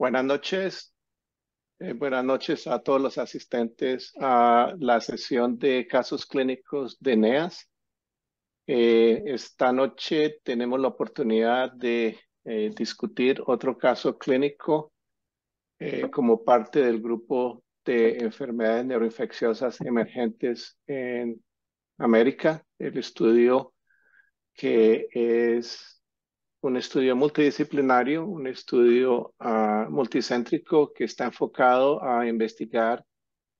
Buenas noches. Eh, buenas noches a todos los asistentes a la sesión de casos clínicos de NEAS. Eh, esta noche tenemos la oportunidad de eh, discutir otro caso clínico como parte del grupo de enfermedades neuroinfecciosas emergentes en América, el estudio que es un estudio multidisciplinario, un estudio ah, multicéntrico que está enfocado a investigar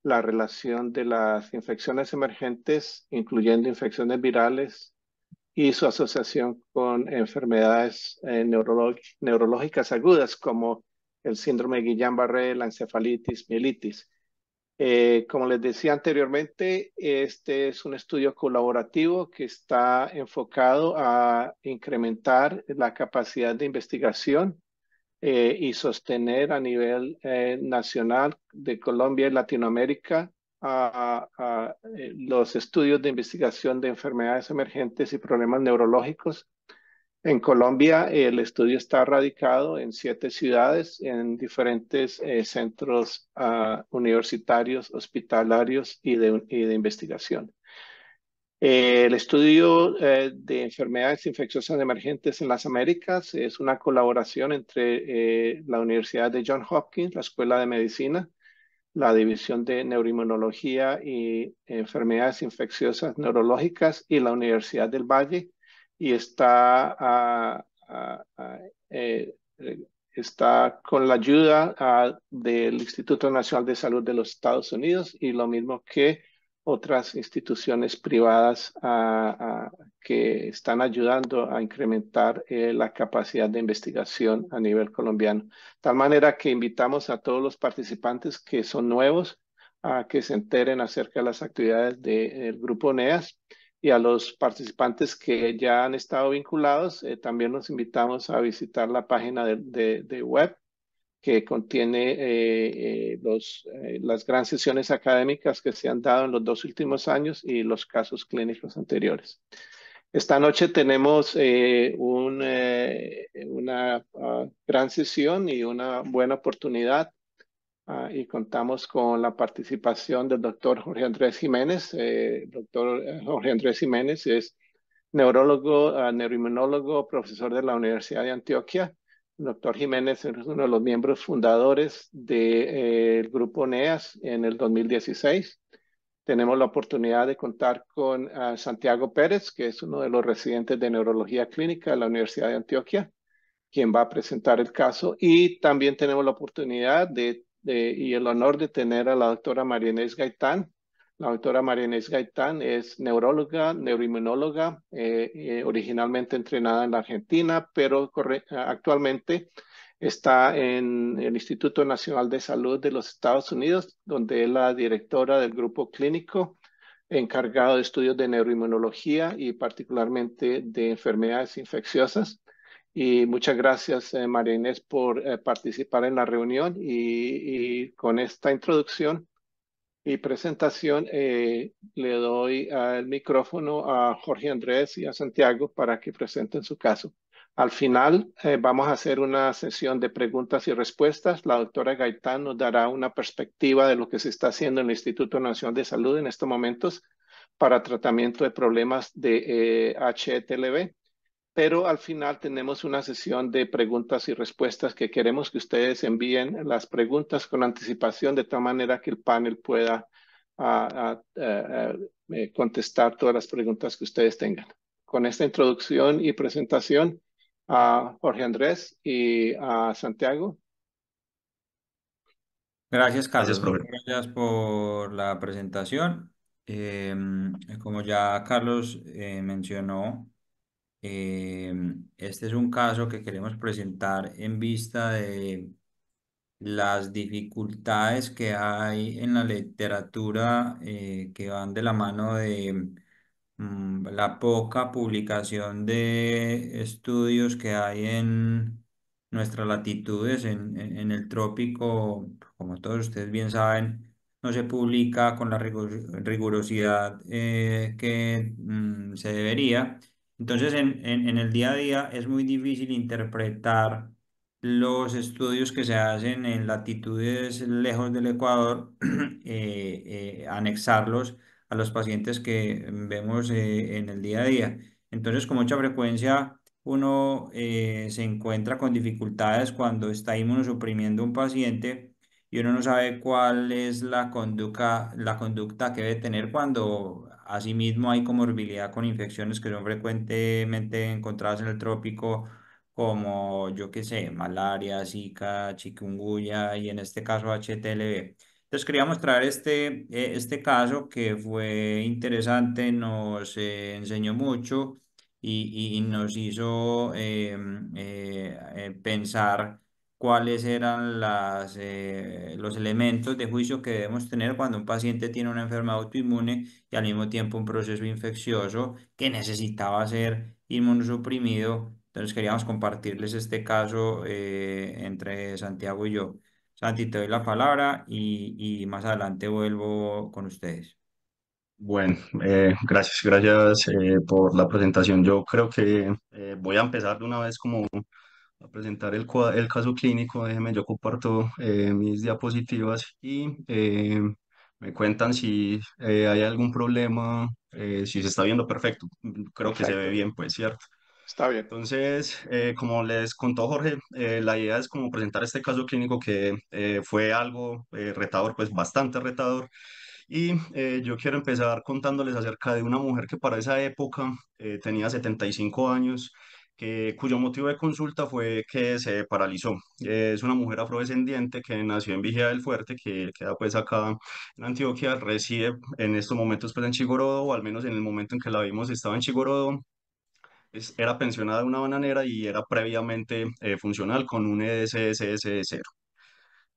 la relación de las infecciones emergentes, incluyendo infecciones virales, y su asociación con enfermedades eh, neurológicas agudas como el síndrome de Guillain-Barré, la encefalitis, mielitis. Eh, como les decía anteriormente, este es un estudio colaborativo que está enfocado a incrementar la capacidad de investigación eh, y sostener a nivel eh, nacional de Colombia y Latinoamérica los estudios de investigación de enfermedades emergentes y problemas neurológicos en Colombia el estudio está radicado en siete ciudades, en diferentes eh, centros ah, universitarios, hospitalarios y de, investigación. el estudio eh, de enfermedades infecciosas emergentes en las Américas es una colaboración entre eh, la Universidad de Johns Hopkins, la Escuela de Medicina, la División de Neuroinmunología y Enfermedades Infecciosas Neurológicas y la Universidad del Valle y está, eh, eh, está con la ayuda del Instituto Nacional de Salud de los Estados Unidos y lo mismo que otras instituciones privadas que están ayudando a incrementar eh, la capacidad de investigación a nivel colombiano. Tal manera que invitamos a todos los participantes que son nuevos a que se enteren acerca de las actividades del grupo NEAS y a los participantes que ya han estado vinculados, eh, también los invitamos a visitar la página de, de, web que contiene eh, eh, los, las grandes sesiones académicas que se han dado en los dos últimos años y los casos clínicos anteriores. Esta noche tenemos un, una ah, gran sesión y una buena oportunidad Ah, y contamos con la participación del doctor Jorge Andrés Jiménez. Eh, doctor eh, Jorge Andrés Jiménez es neurólogo, ah, neuroinmunólogo, profesor de la Universidad de Antioquia. El doctor Jiménez es uno de los miembros fundadores del de, eh, grupo NEAS en el 2016. Tenemos la oportunidad de contar con ah, Santiago Pérez, que es uno de los residentes de neurología clínica de la Universidad de Antioquia, quien va a presentar el caso. Y también tenemos la oportunidad de y el honor de tener a la doctora Inés Gaitán. La doctora Inés Gaitán es neuróloga, neuroinmunóloga, eh, eh, originalmente entrenada en la Argentina, pero actualmente está en el Instituto Nacional de Salud de los Estados Unidos, donde es la directora del grupo clínico encargado de estudios de neuroinmunología y particularmente de enfermedades infecciosas. Y muchas gracias, eh, María Inés, por eh, participar en la reunión. Y, con esta introducción y presentación, eh, le doy el micrófono a Jorge Andrés y a Santiago para que presenten su caso. Al final, vamos a hacer una sesión de preguntas y respuestas. La doctora Gaitán nos dará una perspectiva de lo que se está haciendo en el Instituto Nacional de Salud en estos momentos para tratamiento de problemas de HTLV pero al final tenemos una sesión de preguntas y respuestas que queremos que ustedes envíen las preguntas con anticipación de tal manera que el panel pueda ah, ah, ah, eh, contestar todas las preguntas que ustedes tengan. Con esta introducción y presentación, a Jorge Andrés y a Santiago. Gracias, Carlos. Gracias, Gracias por la presentación. Eh, como ya Carlos eh, mencionó, Em, este es un caso que queremos presentar en vista de las dificultades que hay en la literatura eh, que van de la mano de mm, la poca publicación de estudios que hay en nuestras latitudes, en, el trópico, como todos ustedes bien saben, no se publica con la rigurosidad eh, que mm, se debería entonces, en, el día a día es muy difícil interpretar los estudios que se hacen en latitudes lejos del Ecuador, eh, eh, anexarlos a los pacientes que vemos eh, en el día a día. Entonces, con mucha frecuencia uno se encuentra con dificultades cuando está inmunosuprimiendo un paciente y uno no sabe cuál es la conducta, la conducta que debe tener cuando Asimismo, hay comorbilidad con infecciones que son frecuentemente encontradas en el trópico, como yo qué sé, malaria, zika, chikungunya y en este caso HTLV. Entonces quería mostrar este, eh, este caso que fue interesante, nos eh, enseñó mucho y, nos hizo em, eh, pensar cuáles eran las, eh, los elementos de juicio que debemos tener cuando un paciente tiene una enfermedad autoinmune y al mismo tiempo un proceso infeccioso que necesitaba ser inmunosuprimido. Entonces queríamos compartirles este caso eh, entre Santiago y yo. Santi, te doy la palabra y, más adelante vuelvo con ustedes. Bueno, eh, gracias, gracias por la presentación. Yo creo que voy a empezar de una vez como a presentar el, el caso clínico, déjenme, yo comparto eh, mis diapositivas y eh, me cuentan si eh, hay algún problema, si se está viendo perfecto. Creo que se ve bien, pues, ¿cierto? está bien. Entonces, como les contó Jorge, la idea es como presentar este caso clínico que fue algo retador, pues bastante retador. Y yo quiero empezar contándoles acerca de una mujer que para esa época tenía 75 años cuyo motivo de consulta fue que se paralizó. Es una mujer afrodescendiente que nació en Vigía del Fuerte, que queda pues acá en Antioquia, reside en estos momentos pues, en Chigorodo, o al menos en el momento en que la vimos estaba en Chigorodo, era pensionada de una bananera y era previamente eh, funcional con un EDSS de cero.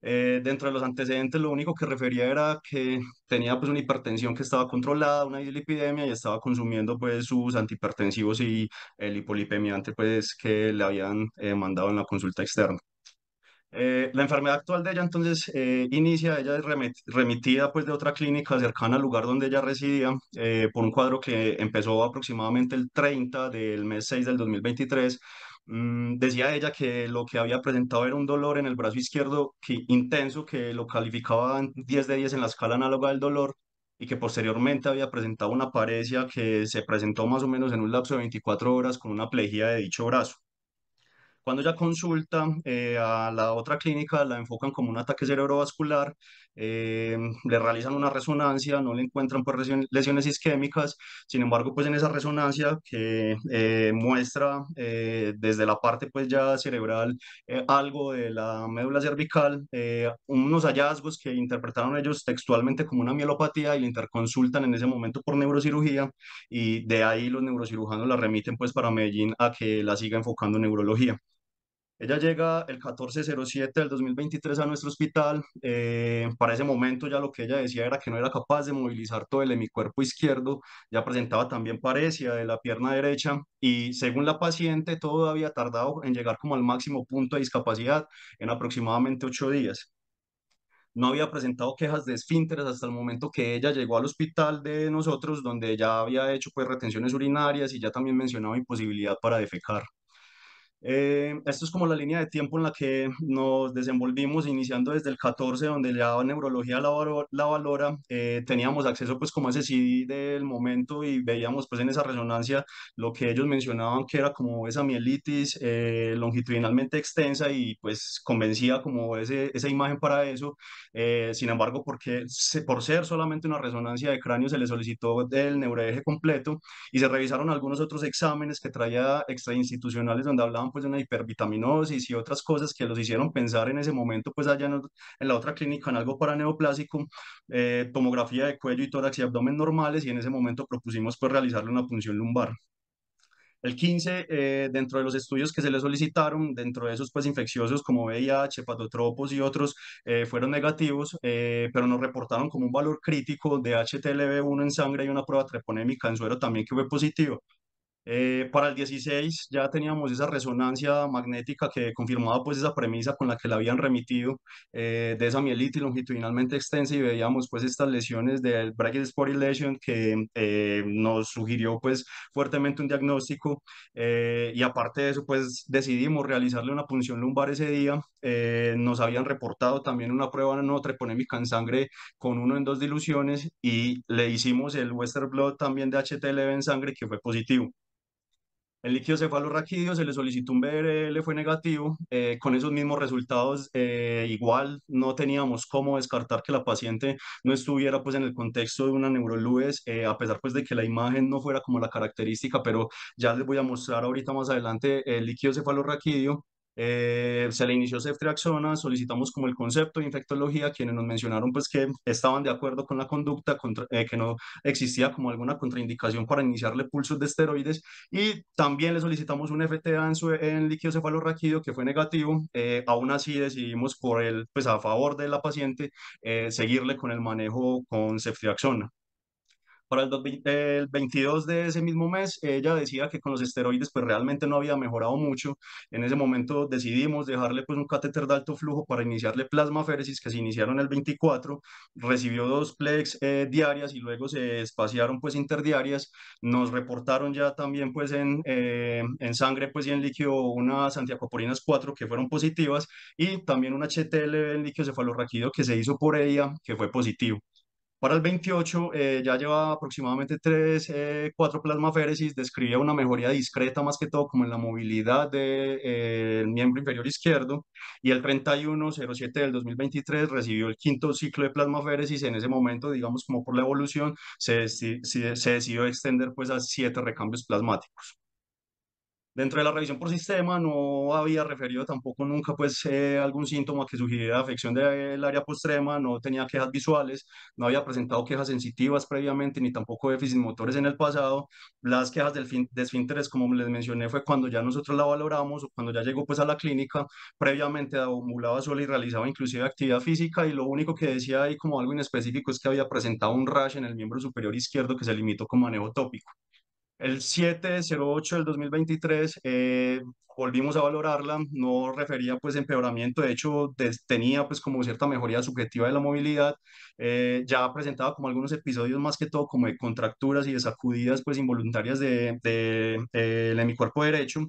Eh, dentro de los antecedentes, lo único que refería era que tenía pues una hipertensión que estaba controlada, una dislipidemia y estaba consumiendo pues sus antihipertensivos y el hipolipemiante pues que le habían eh, mandado en la consulta externa. Eh, la enfermedad actual de ella entonces inicia, ella es remitida pues de otra clínica cercana al lugar donde ella residía por un cuadro que empezó aproximadamente el 30 del mes 6 del 2023 Mm, decía ella que lo que había presentado era un dolor en el brazo izquierdo que, intenso que lo calificaba 10 de 10 en la escala análoga del dolor y que posteriormente había presentado una paresia que se presentó más o menos en un lapso de 24 horas con una plejía de dicho brazo. Cuando ya consulta eh, a la otra clínica, la enfocan como un ataque cerebrovascular, eh, le realizan una resonancia, no le encuentran pues, lesiones isquémicas, sin embargo, pues en esa resonancia que eh, muestra desde la parte pues ya cerebral algo de la médula cervical, unos hallazgos que interpretaron ellos textualmente como una mielopatía y le interconsultan en ese momento por neurocirugía y de ahí los neurocirujanos la remiten pues para Medellín a que la siga enfocando en neurología. Ella llega el 1407 del 2023 a nuestro hospital. Eh, para ese momento ya lo que ella decía era que no era capaz de movilizar todo el hemicuerpo izquierdo. Ya presentaba también parecia de la pierna derecha y según la paciente todo había tardado en llegar como al máximo punto de discapacidad en aproximadamente ocho días no había presentado quejas de esfínteres hasta el momento que ella llegó al hospital de nosotros, donde ya había hecho pues retenciones urinarias y ya también mencionaba imposibilidad para defecar. Eh, esto es como la línea de tiempo en la que nos desenvolvimos, iniciando desde el 14, donde ya neurología la, la valora, eh, teníamos acceso pues como a ese CD del momento y veíamos pues en esa resonancia lo que ellos mencionaban que era como esa mielitis eh, longitudinalmente extensa y pues convencía como esa imagen para eso, sin embargo porque por ser solamente una resonancia de cráneo se le solicitó del neuroeje completo y se revisaron algunos otros exámenes que traía extrainstitucionales donde hablaban pues una hipervitaminosis y otras cosas que los hicieron pensar en ese momento pues allá en, la otra clínica en algo para neoplásico, eh, tomografía de cuello y tórax y abdomen normales y en ese momento propusimos pues realizarle una punción lumbar. El 15, eh, dentro de los estudios que se le solicitaron, dentro de esos pues infecciosos como VIH, hepatotropos y otros, eh, fueron negativos, pero nos reportaron como un valor crítico de HTLV1 en sangre y una prueba treponémica en suero también que fue positivo. Eh, para el 16 ya teníamos esa resonancia magnética que confirmaba pues esa premisa con la que la habían remitido eh, de esa mielitis longitudinalmente extensa y veíamos pues estas lesiones del bracket sport lesion que eh, nos sugirió pues fuertemente un diagnóstico y aparte de eso pues decidimos realizarle una punción lumbar ese día nos habían reportado también una prueba no treponémica en sangre con uno en dos diluciones y le hicimos el Western Blood también de HTLV en sangre que fue positivo el líquido cefalorraquídeo, se le solicitó un BRL, fue negativo. Eh, con esos mismos resultados, eh, igual no teníamos cómo descartar que la paciente no estuviera pues, en el contexto de una neurolúes, eh, a pesar pues, de que la imagen no fuera como la característica, pero ya les voy a mostrar ahorita más adelante el líquido cefalorraquídeo eh, se le inició ceftriaxona, solicitamos como el concepto de infectología, quienes nos mencionaron pues que estaban de acuerdo con la conducta, eh, que no existía como alguna contraindicación para iniciarle pulsos de esteroides y también le solicitamos un FTA en, líquido cefalorraquídeo que fue negativo, eh, aún así decidimos por el, pues a favor de la paciente seguirle con el manejo con ceftriaxona. Para el, 22 de ese mismo mes, ella decía que con los esteroides pues realmente no había mejorado mucho. En ese momento decidimos dejarle pues un catéter de alto flujo para iniciarle plasmaféresis que se iniciaron el 24. Recibió dos plex eh, diarias y luego se espaciaron pues interdiarias. Nos reportaron ya también pues en, em, en sangre pues y en líquido unas antiacoporinas 4 que fueron positivas y también un HTL en líquido cefalorraquido que se hizo por ella que fue positivo. Para el 28 eh, ya lleva aproximadamente 3, 4 eh, plasmaféresis, describe una mejoría discreta más que todo como en la movilidad del de, eh, miembro inferior izquierdo y el 3107 del 2023 recibió el quinto ciclo de plasmaféresis, en ese momento digamos como por la evolución se, se, se decidió extender pues a 7 recambios plasmáticos. Dentro de la revisión por sistema no había referido tampoco nunca pues eh, algún síntoma que sugiriera afección del área postrema, no tenía quejas visuales, no había presentado quejas sensitivas previamente ni tampoco déficit motores en el pasado. Las quejas del desfínteres, como les mencioné, fue cuando ya nosotros la valoramos o cuando ya llegó pues a la clínica, previamente acumulaba suelo y realizaba inclusive actividad física y lo único que decía ahí como algo inespecífico es que había presentado un rash en el miembro superior izquierdo que se limitó con manejo tópico. El 08 del 2023 eh, volvimos a valorarla, no refería pues empeoramiento, de hecho tenía pues como cierta mejoría subjetiva de la movilidad, eh, ya presentaba como algunos episodios más que todo como de contracturas y de sacudidas pues involuntarias de, de, eh, de mi cuerpo derecho,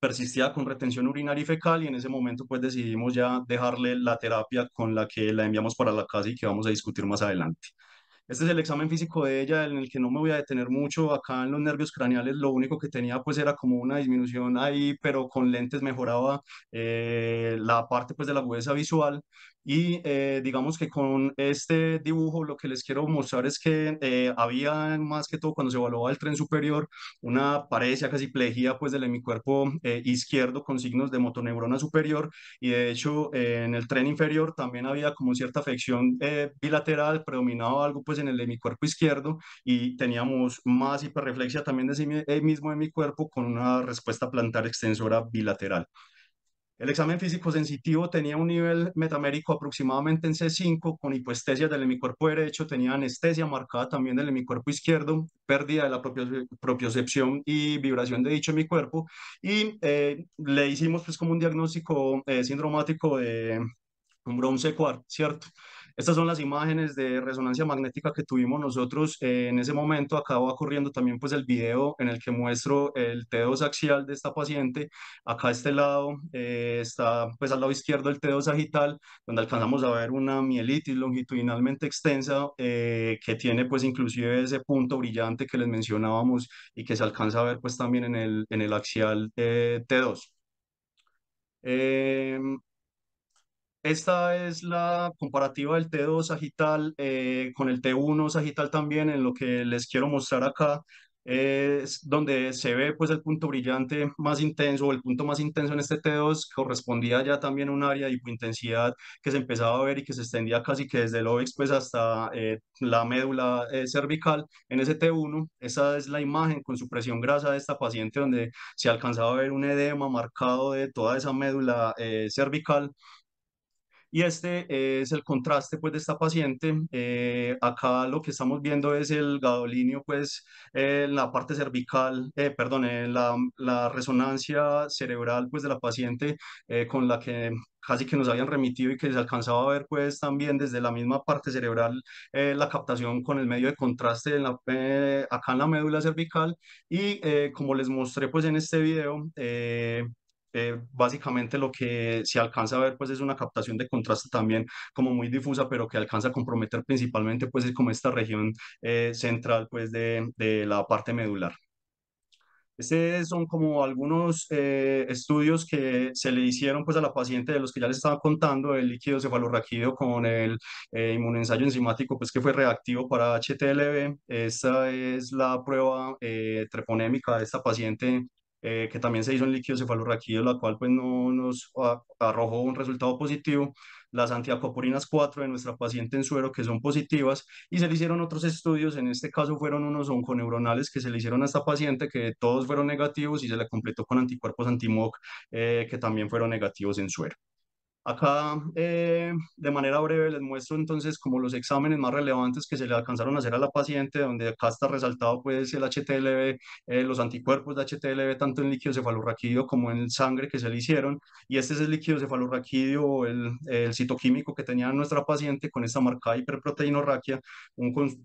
persistía con retención urinaria y fecal y en ese momento pues decidimos ya dejarle la terapia con la que la enviamos para la casa y que vamos a discutir más adelante. Este es el examen físico de ella en el que no me voy a detener mucho. Acá en los nervios craneales lo único que tenía pues era como una disminución ahí, pero con lentes mejoraba eh, la parte pues de la agudeza visual. Y eh, digamos que con este dibujo lo que les quiero mostrar es que eh, había más que todo cuando se evaluaba el tren superior una parecía casi plejía pues del hemicuerpo izquierdo con signos de motoneurona superior y de hecho en el tren inferior también había como cierta afección bilateral, predominaba algo pues en el de mi cuerpo izquierdo y teníamos más hiperreflexia también de sí eh, mismo en mi cuerpo con una respuesta plantar extensora bilateral. El examen físico sensitivo tenía un nivel metamérico aproximadamente en C5 con hipoestesia del hemicuerpo derecho, tenía anestesia marcada también del hemicuerpo izquierdo, pérdida de la propiocepción y vibración de dicho hemicuerpo y eh, le hicimos pues como un diagnóstico eh, sindromático de un bronce cuar, ¿cierto? Estas son las imágenes de resonancia magnética que tuvimos nosotros eh, en ese momento. Acá va también pues el video en el que muestro el T2 axial de esta paciente. Acá a este lado eh, está pues al lado izquierdo el T2 sagital, donde alcanzamos a ver una mielitis longitudinalmente extensa eh, que tiene pues inclusive ese punto brillante que les mencionábamos y que se alcanza a ver pues también en el, en el axial T2. Eh, esta es la comparativa del T2 sagital eh, con el T1 sagital también, en lo que les quiero mostrar acá eh, es donde se ve pues el punto brillante más intenso o el punto más intenso en este T2 correspondía ya también a un área de hipointensidad que se empezaba a ver y que se extendía casi que desde el OVEX pues hasta eh, la médula cervical en ese T1 esa es la imagen con su presión grasa de esta paciente donde se alcanzaba a ver un edema marcado de toda esa médula cervical y este eh, es el contraste pues, de esta paciente. Eh, acá lo que estamos viendo es el gadolinio pues, eh, en la parte cervical, perdón, en la, resonancia cerebral pues, de la paciente con la que casi que nos habían remitido y que se alcanzaba a ver pues también desde la misma parte cerebral la captación con el medio de contraste en la, acá en la médula cervical y como les mostré pues en este video eh, básicamente lo que se alcanza a ver pues es una captación de contraste también como muy difusa, pero que alcanza a comprometer principalmente pues es como esta región eh, central pues de, de la parte medular. Estos son como algunos eh, estudios que se le hicieron pues, a la paciente de los que ya les estaba contando, el líquido cefalorraquídeo con el eh, inmunensayo enzimático pues, que fue reactivo para HTLV. Esta es la prueba treponémica de esta paciente eh, que también se hizo en líquido cefalorraquídeo, la cual pues no nos arrojó un resultado positivo, las antiacoporinas 4 de nuestra paciente en suero que son positivas y se le hicieron otros estudios, en este caso fueron unos onconeuronales que se le hicieron a esta paciente que todos fueron negativos y se le completó con anticuerpos antimoc eh, que también fueron negativos en suero. Acá, eh, de manera breve, les muestro entonces como los exámenes más relevantes que se le alcanzaron a hacer a la paciente, donde acá está resaltado pues el HTLV, eh, los anticuerpos de HTLV, tanto en líquido cefalorraquídeo como en sangre que se le hicieron. Y este es el líquido cefalorraquídeo, el, el citoquímico que tenía nuestra paciente con esta marcada hiperproteinorraquia.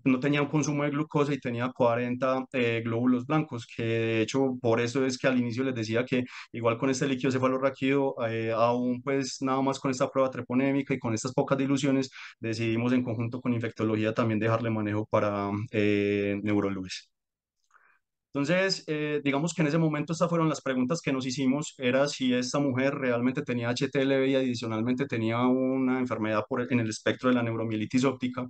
no tenía un consumo de glucosa y tenía 40 eh, glóbulos blancos, que de hecho por eso es que al inicio les decía que igual con este líquido cefalorraquídeo aún pues nada más con esta prueba treponémica y con estas pocas diluciones, decidimos en conjunto con infectología también dejarle manejo para eh, Entonces, eh, digamos que en ese momento estas fueron las preguntas que nos hicimos, era si esta mujer realmente tenía HTLV y adicionalmente tenía una enfermedad por, en el espectro de la neuromielitis óptica,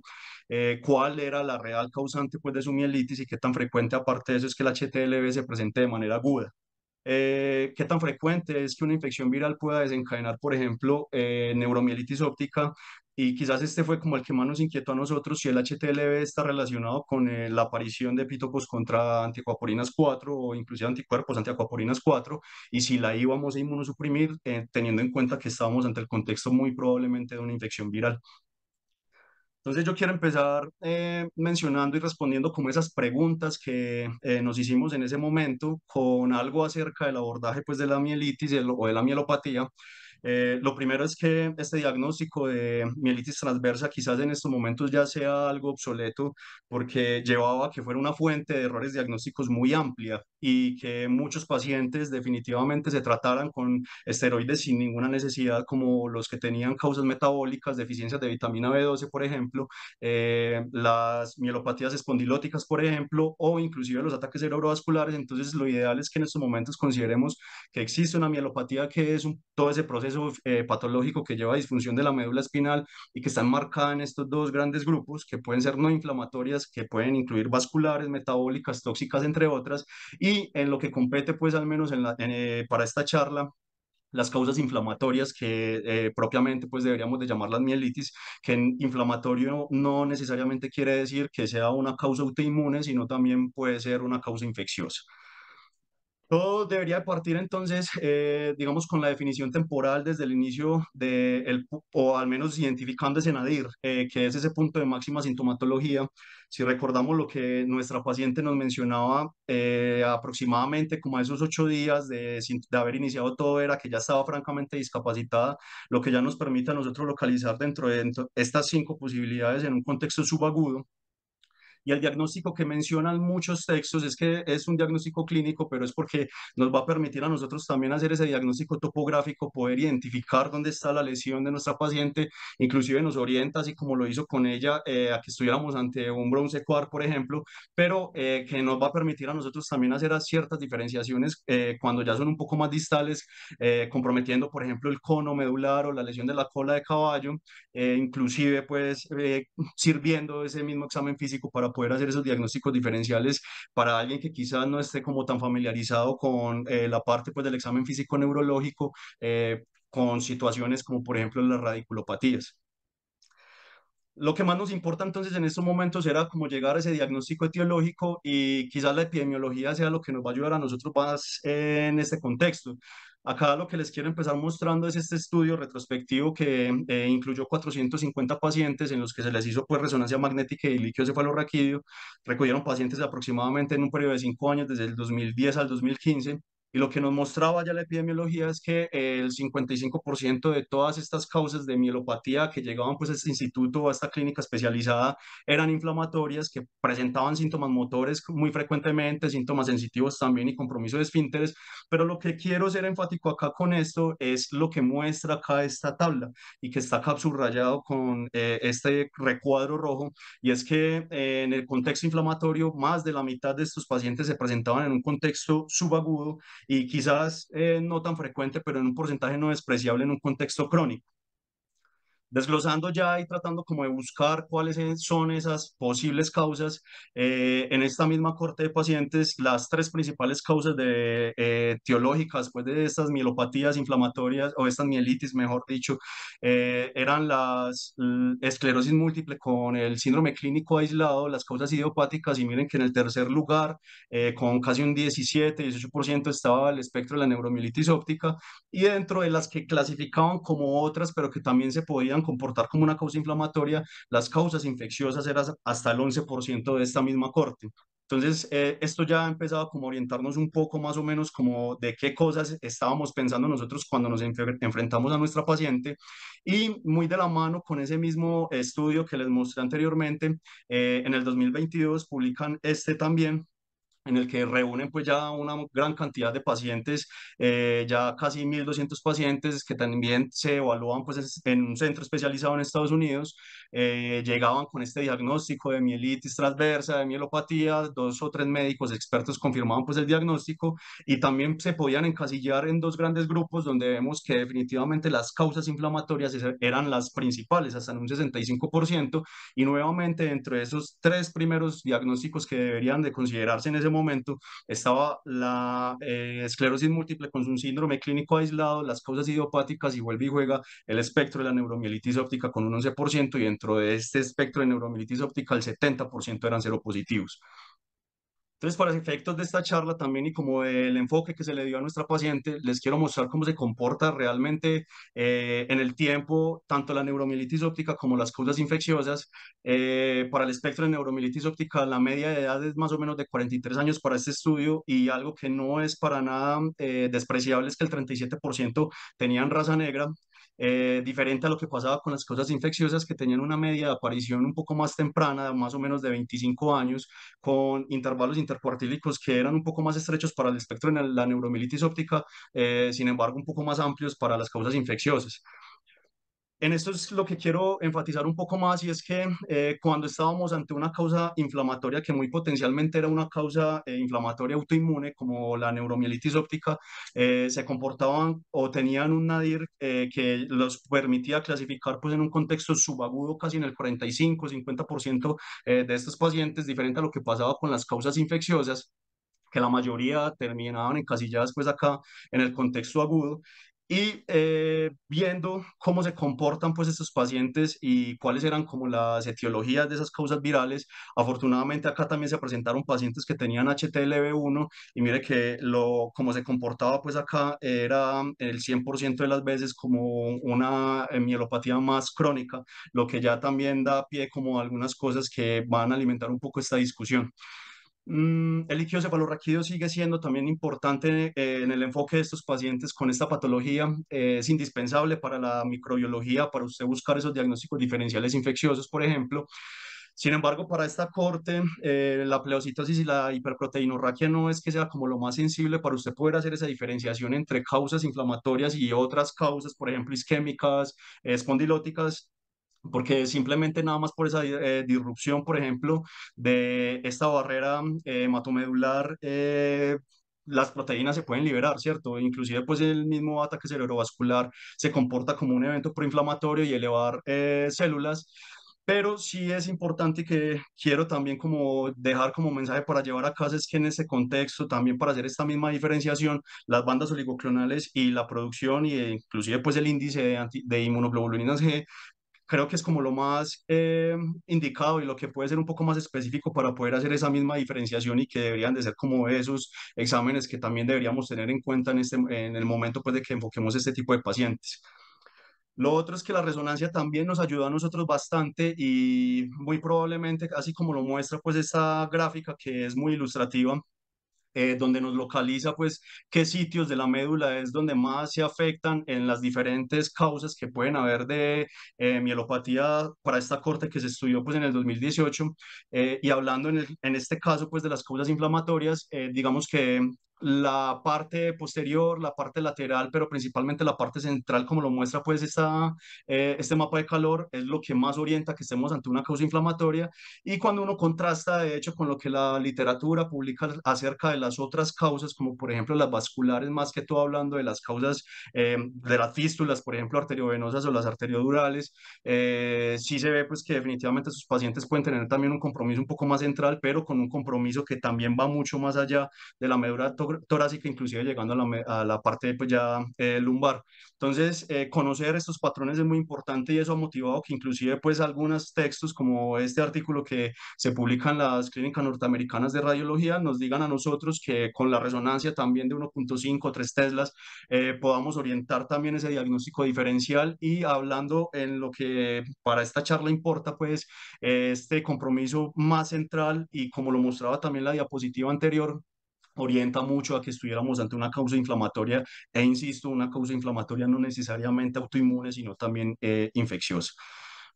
eh, cuál era la real causante pues, de su mielitis y qué tan frecuente aparte de eso es que la HTLV se presente de manera aguda. Eh, qué tan frecuente es que una infección viral pueda desencadenar, por ejemplo, eh, neuromielitis óptica. Y quizás este fue como el que más nos inquietó a nosotros, si el HTLV está relacionado con eh, la aparición de epítopos contra anticuaporinas 4 o inclusive anticuerpos anticuaporinas 4, y si la íbamos a inmunosuprimir, teniendo en cuenta que estábamos ante el contexto muy probablemente de una infección viral. Entonces yo quiero empezar eh, mencionando y respondiendo como esas preguntas que eh, nos hicimos en ese momento con algo acerca del abordaje pues de la mielitis o de la mielopatía. Eh, lo primero es que este diagnóstico de mielitis transversa quizás en estos momentos ya sea algo obsoleto porque llevaba a que fuera una fuente de errores diagnósticos muy amplia y que muchos pacientes definitivamente se trataran con esteroides sin ninguna necesidad, como los que tenían causas metabólicas, deficiencias de vitamina B12, por ejemplo, eh, las mielopatías espondilóticas, por ejemplo, o inclusive los ataques cerebrovasculares. Entonces, lo ideal es que en estos momentos consideremos que existe una mielopatía que es un, todo ese proceso eh, patológico que lleva a disfunción de la médula espinal y que está enmarcada en estos dos grandes grupos, que pueden ser no inflamatorias, que pueden incluir vasculares, metabólicas, tóxicas, entre otras, y y en lo que compete, pues al menos eh, para esta charla, las causas inflamatorias que eh, propiamente pues deberíamos de llamarlas mielitis, que inflamatorio no necesariamente quiere decir que sea una causa autoinmune, sino también puede ser una causa infecciosa. Todo debería partir entonces, eh, digamos, con la definición temporal desde el inicio de el, o al menos identificando ese Nadir, eh, que es ese punto de máxima sintomatología. Si recordamos lo que nuestra paciente nos mencionaba, eh, aproximadamente como a esos ocho días de, haber iniciado todo era que ya estaba francamente discapacitada, lo que ya nos permite a nosotros localizar dentro de estas cinco posibilidades en un contexto subagudo y el diagnóstico que mencionan muchos textos es que es un diagnóstico clínico, pero es porque nos va a permitir a nosotros también hacer ese diagnóstico topográfico, poder identificar dónde está la lesión de nuestra paciente, inclusive nos orienta, así como lo hizo con ella, eh, a que estuviéramos ante un bronce cuar, por ejemplo, pero eh, que nos va a permitir a nosotros también hacer ciertas diferenciaciones eh, cuando ya son un poco más distales, comprometiendo, por ejemplo, el cono medular o la lesión de la cola de caballo, inclusive pues sirviendo ese mismo examen físico para poder hacer esos diagnósticos diferenciales para alguien que quizás no esté como tan familiarizado con eh, la parte pues, del examen físico-neurológico, eh, con situaciones como por ejemplo las radiculopatías. Lo que más nos importa entonces en estos momentos era como llegar a ese diagnóstico etiológico y quizás la epidemiología sea lo que nos va a ayudar a nosotros más en este contexto. Acá lo que les quiero empezar mostrando es este estudio retrospectivo que eh, incluyó 450 pacientes en los que se les hizo pues, resonancia magnética y líquido cefalorraquídeo. Recogieron pacientes aproximadamente en un periodo de 5 años, desde el 2010 al 2015. Y lo que nos mostraba ya la epidemiología es que el 55% de todas estas causas de mielopatía que llegaban pues a este instituto o a esta clínica especializada eran inflamatorias, que presentaban síntomas motores muy frecuentemente, síntomas sensitivos también y compromiso de esfínteres. Pero lo que quiero ser enfático acá con esto es lo que muestra acá esta tabla y que está acá subrayado con eh, este recuadro rojo. Y es que eh, en el contexto inflamatorio, más de la mitad de estos pacientes se presentaban en un contexto subagudo y quizás eh, no tan frecuente, pero en un porcentaje no despreciable en un contexto crónico. Desglosando ya y tratando como de buscar cuáles e-, son esas posibles causas, eh, en esta misma corte de pacientes, las tres principales causas de, eh, teológicas, pues de estas mielopatías inflamatorias o estas mielitis, mejor dicho, eh, eran las esclerosis múltiple con el síndrome clínico aislado, las causas idiopáticas, y miren que en el tercer lugar, con casi un 17, 18% estaba el espectro de la neuromielitis óptica, y dentro de las que clasificaban como otras, pero que también se podían comportar como una causa inflamatoria, las causas infecciosas eran hasta el 11% de esta misma corte. Entonces, eh, esto ya ha empezado como orientarnos un poco más o menos como de qué cosas estábamos pensando nosotros cuando nos enfrentamos a nuestra paciente y muy de la mano con ese mismo estudio que les mostré anteriormente, eh, en el 2022 publican este también en el que reúnen pues ya una gran cantidad de pacientes, eh, ya casi 1.200 pacientes que también se evalúan pues en un centro especializado en Estados Unidos, eh, llegaban con este diagnóstico de mielitis transversa, de mielopatía, dos o tres médicos expertos confirmaban pues el diagnóstico y también se podían encasillar en dos grandes grupos donde vemos que definitivamente las causas inflamatorias eran las principales, hasta en un 65% y nuevamente dentro de esos tres primeros diagnósticos que deberían de considerarse en ese momento estaba la eh, esclerosis múltiple con un síndrome clínico aislado, las causas idiopáticas y vuelve y juega el espectro de la neuromielitis óptica con un 11% y dentro de este espectro de neuromielitis óptica el 70% eran seropositivos. Entonces, para los efectos de esta charla también y como el enfoque que se le dio a nuestra paciente, les quiero mostrar cómo se comporta realmente eh, en el tiempo tanto la neuromielitis óptica como las causas infecciosas. Eh, para el espectro de neuromielitis óptica, la media de edad es más o menos de 43 años para este estudio y algo que no es para nada eh, despreciable es que el 37% tenían raza negra, eh, diferente a lo que pasaba con las causas infecciosas que tenían una media de aparición un poco más temprana, más o menos de 25 años, con intervalos intercuartílicos que eran un poco más estrechos para el espectro en la neuromilitis óptica, eh, sin embargo un poco más amplios para las causas infecciosas. En esto es lo que quiero enfatizar un poco más y es que eh, cuando estábamos ante una causa inflamatoria que muy potencialmente era una causa eh, inflamatoria autoinmune como la neuromielitis óptica, eh, se comportaban o tenían un nadir que los permitía clasificar pues en un contexto subagudo casi en el 45-50% de estos pacientes, diferente a lo que pasaba con las causas infecciosas que la mayoría terminaban encasilladas pues acá en el contexto agudo y eh, viendo cómo se comportan pues estos pacientes y cuáles eran como las etiologías de esas causas virales. Afortunadamente acá también se presentaron pacientes que tenían HTLV1 y mire que lo como se comportaba pues acá era el 100% de las veces como una eh, mielopatía más crónica, lo que ya también da pie como a algunas cosas que van a alimentar un poco esta discusión. Mm, el líquido cefalorraquídeo sigue siendo también importante eh, en el enfoque de estos pacientes con esta patología. Eh, es indispensable para la microbiología, para usted buscar esos diagnósticos diferenciales infecciosos, por ejemplo. Sin embargo, para esta corte, eh, la pleocitosis y la hiperproteinorraquia no es que sea como lo más sensible para usted poder hacer esa diferenciación entre causas inflamatorias y otras causas, por ejemplo, isquémicas, espondilóticas, porque simplemente nada más por esa eh, disrupción, por ejemplo, de esta barrera mm, hematomedular, eh, eh, las proteínas se pueden liberar, ¿cierto? Inclusive pues el mismo ataque cerebrovascular se comporta como un evento proinflamatorio y elevar células pero sí es importante que quiero también como dejar como mensaje para llevar a casa es que en ese contexto también para hacer esta misma diferenciación las bandas oligoclonales y la producción y inclusive pues el índice de, de inmunoglobulinas G creo que es como lo más eh, indicado y lo que puede ser un poco más específico para poder hacer esa misma diferenciación y que deberían de ser como esos exámenes que también deberíamos tener en cuenta en, este, en el momento pues, de que enfoquemos este tipo de pacientes. Lo otro es que la resonancia también nos ayuda a nosotros bastante y muy probablemente, así como lo muestra pues esta gráfica que es muy ilustrativa, eh, donde nos localiza pues qué sitios de la médula es donde más se afectan en las diferentes causas que pueden haber de eh, mielopatía para esta corte que se estudió pues en el 2018 eh, y hablando en, en, este caso pues de las causas inflamatorias digamos que la parte posterior, la parte lateral, pero principalmente la parte central, como lo muestra pues esta, eh, este mapa de calor, es lo que más orienta que estemos ante una causa inflamatoria. Y cuando uno contrasta, de hecho, con lo que la literatura publica acerca de las otras causas, como por ejemplo las vasculares, más que todo hablando de las causas eh, de las fístulas, por ejemplo, arteriovenosas o las arteriodurales, eh, sí se ve pues que definitivamente sus pacientes pueden tener también un compromiso un poco más central, pero con un compromiso que también va mucho más allá de la médula torácica, inclusive llegando a la, parte pues, ya eh, lumbar. Entonces, eh, conocer estos patrones es muy importante y eso ha motivado que inclusive pues algunos textos como este artículo que se publican las clínicas norteamericanas de radiología nos digan a nosotros que con la resonancia también de 1.5 3 teslas eh, podamos orientar también ese diagnóstico diferencial y hablando en lo que para esta charla importa pues este compromiso más central y como lo mostraba también la diapositiva anterior orienta mucho a que estuviéramos ante una causa inflamatoria e, insisto, una causa inflamatoria no necesariamente autoinmune, sino también eh, infecciosa.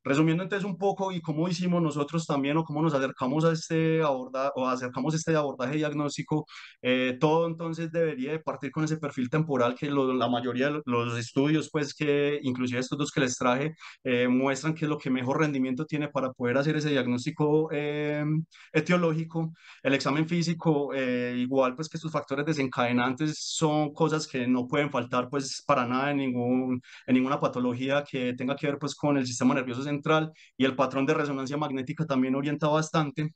Resumiendo entonces un poco y cómo hicimos nosotros también o cómo nos acercamos a este abordaje o acercamos este abordaje diagnóstico, eh, todo entonces debería partir con ese perfil temporal que la mayoría de los estudios, pues que inclusive estos dos que les traje, eh, muestran que es lo que mejor rendimiento tiene para poder hacer ese diagnóstico em, etiológico. El examen físico, eh, igual pues que sus factores desencadenantes son cosas que no pueden faltar pues para nada en, ningún, en ninguna patología que tenga que ver pues con el sistema nervioso central y el patrón de resonancia magnética también orienta bastante.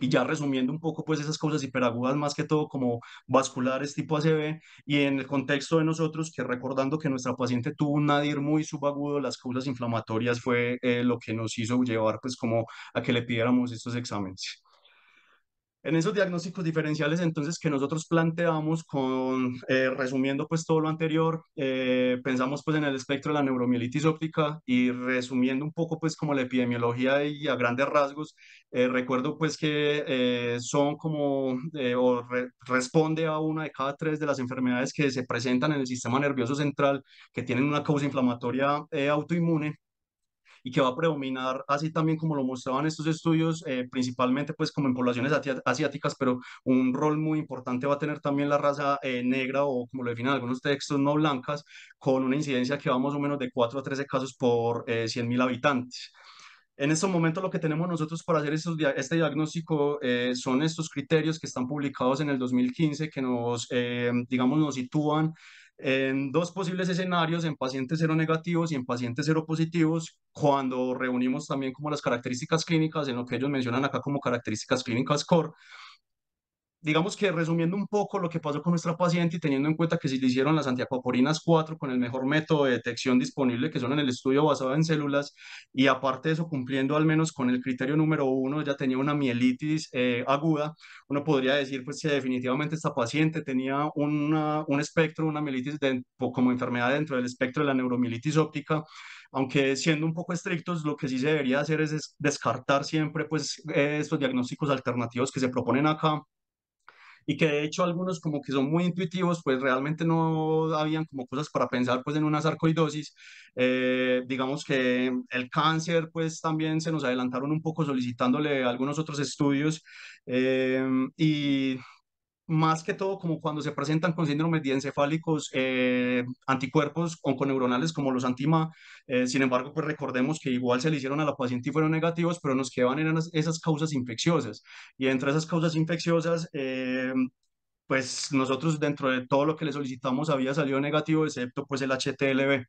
Y ya resumiendo un poco, pues esas cosas hiperagudas, más que todo como vasculares tipo ACV, y en el contexto de nosotros, que recordando que nuestra paciente tuvo un nadir muy subagudo, las causas inflamatorias fue eh, lo que nos hizo llevar, pues, como a que le pidiéramos estos exámenes. En esos diagnósticos diferenciales, entonces, que nosotros planteamos con, eh, resumiendo pues todo lo anterior, eh, pensamos pues en el espectro de la neuromielitis óptica y resumiendo un poco pues como la epidemiología y a grandes rasgos, eh, recuerdo pues que son como, o responde a una de cada tres de las enfermedades que se presentan en el sistema nervioso central, que tienen una causa inflamatoria autoinmune y que va a predominar, así también como lo mostraban estos estudios, eh, principalmente pues como en poblaciones asiáticas, pero un rol muy importante va a tener también la raza eh, negra o como lo definen algunos textos no blancas, con una incidencia que va más o menos de 4 a 13 casos por eh, 100.000 habitantes. En estos momentos lo que tenemos nosotros para hacer este diagnóstico eh, son estos criterios que están publicados en el 2015 que nos, digamos, nos sitúan en dos posibles escenarios, en pacientes cero negativos y en pacientes cero positivos, cuando reunimos también como las características clínicas, en lo que ellos mencionan acá como características clínicas core, digamos que resumiendo un poco lo que pasó con nuestra paciente y teniendo en cuenta que se le hicieron las antiacuaporinas 4 con el mejor método de detección disponible, que son en el estudio basado en células, y aparte de eso, cumpliendo al menos con el criterio número uno, ya tenía una mielitis eh, aguda, uno podría decir pues que definitivamente esta paciente tenía un espectro, una mielitis como enfermedad dentro del espectro de la neuromielitis óptica, aunque siendo un poco estrictos, lo que sí se debería hacer es, descartar siempre pues eh, estos diagnósticos alternativos que se proponen acá, y que de hecho algunos como que son muy intuitivos, pues realmente no habían como cosas para pensar pues en una sarcoidosis. Eh, digamos que el cáncer pues también se nos adelantaron un poco solicitándole algunos otros estudios eh, y más que todo como cuando se presentan con síndromes diencefálicos, eh, anticuerpos neuronales como los antima. Eh, sin embargo, pues recordemos que igual se le hicieron a la paciente y fueron negativos, pero nos quedaban eran esas causas infecciosas. Y entre esas causas infecciosas, eh, pues nosotros dentro de todo lo que le solicitamos había salido negativo, excepto pues el HTLV.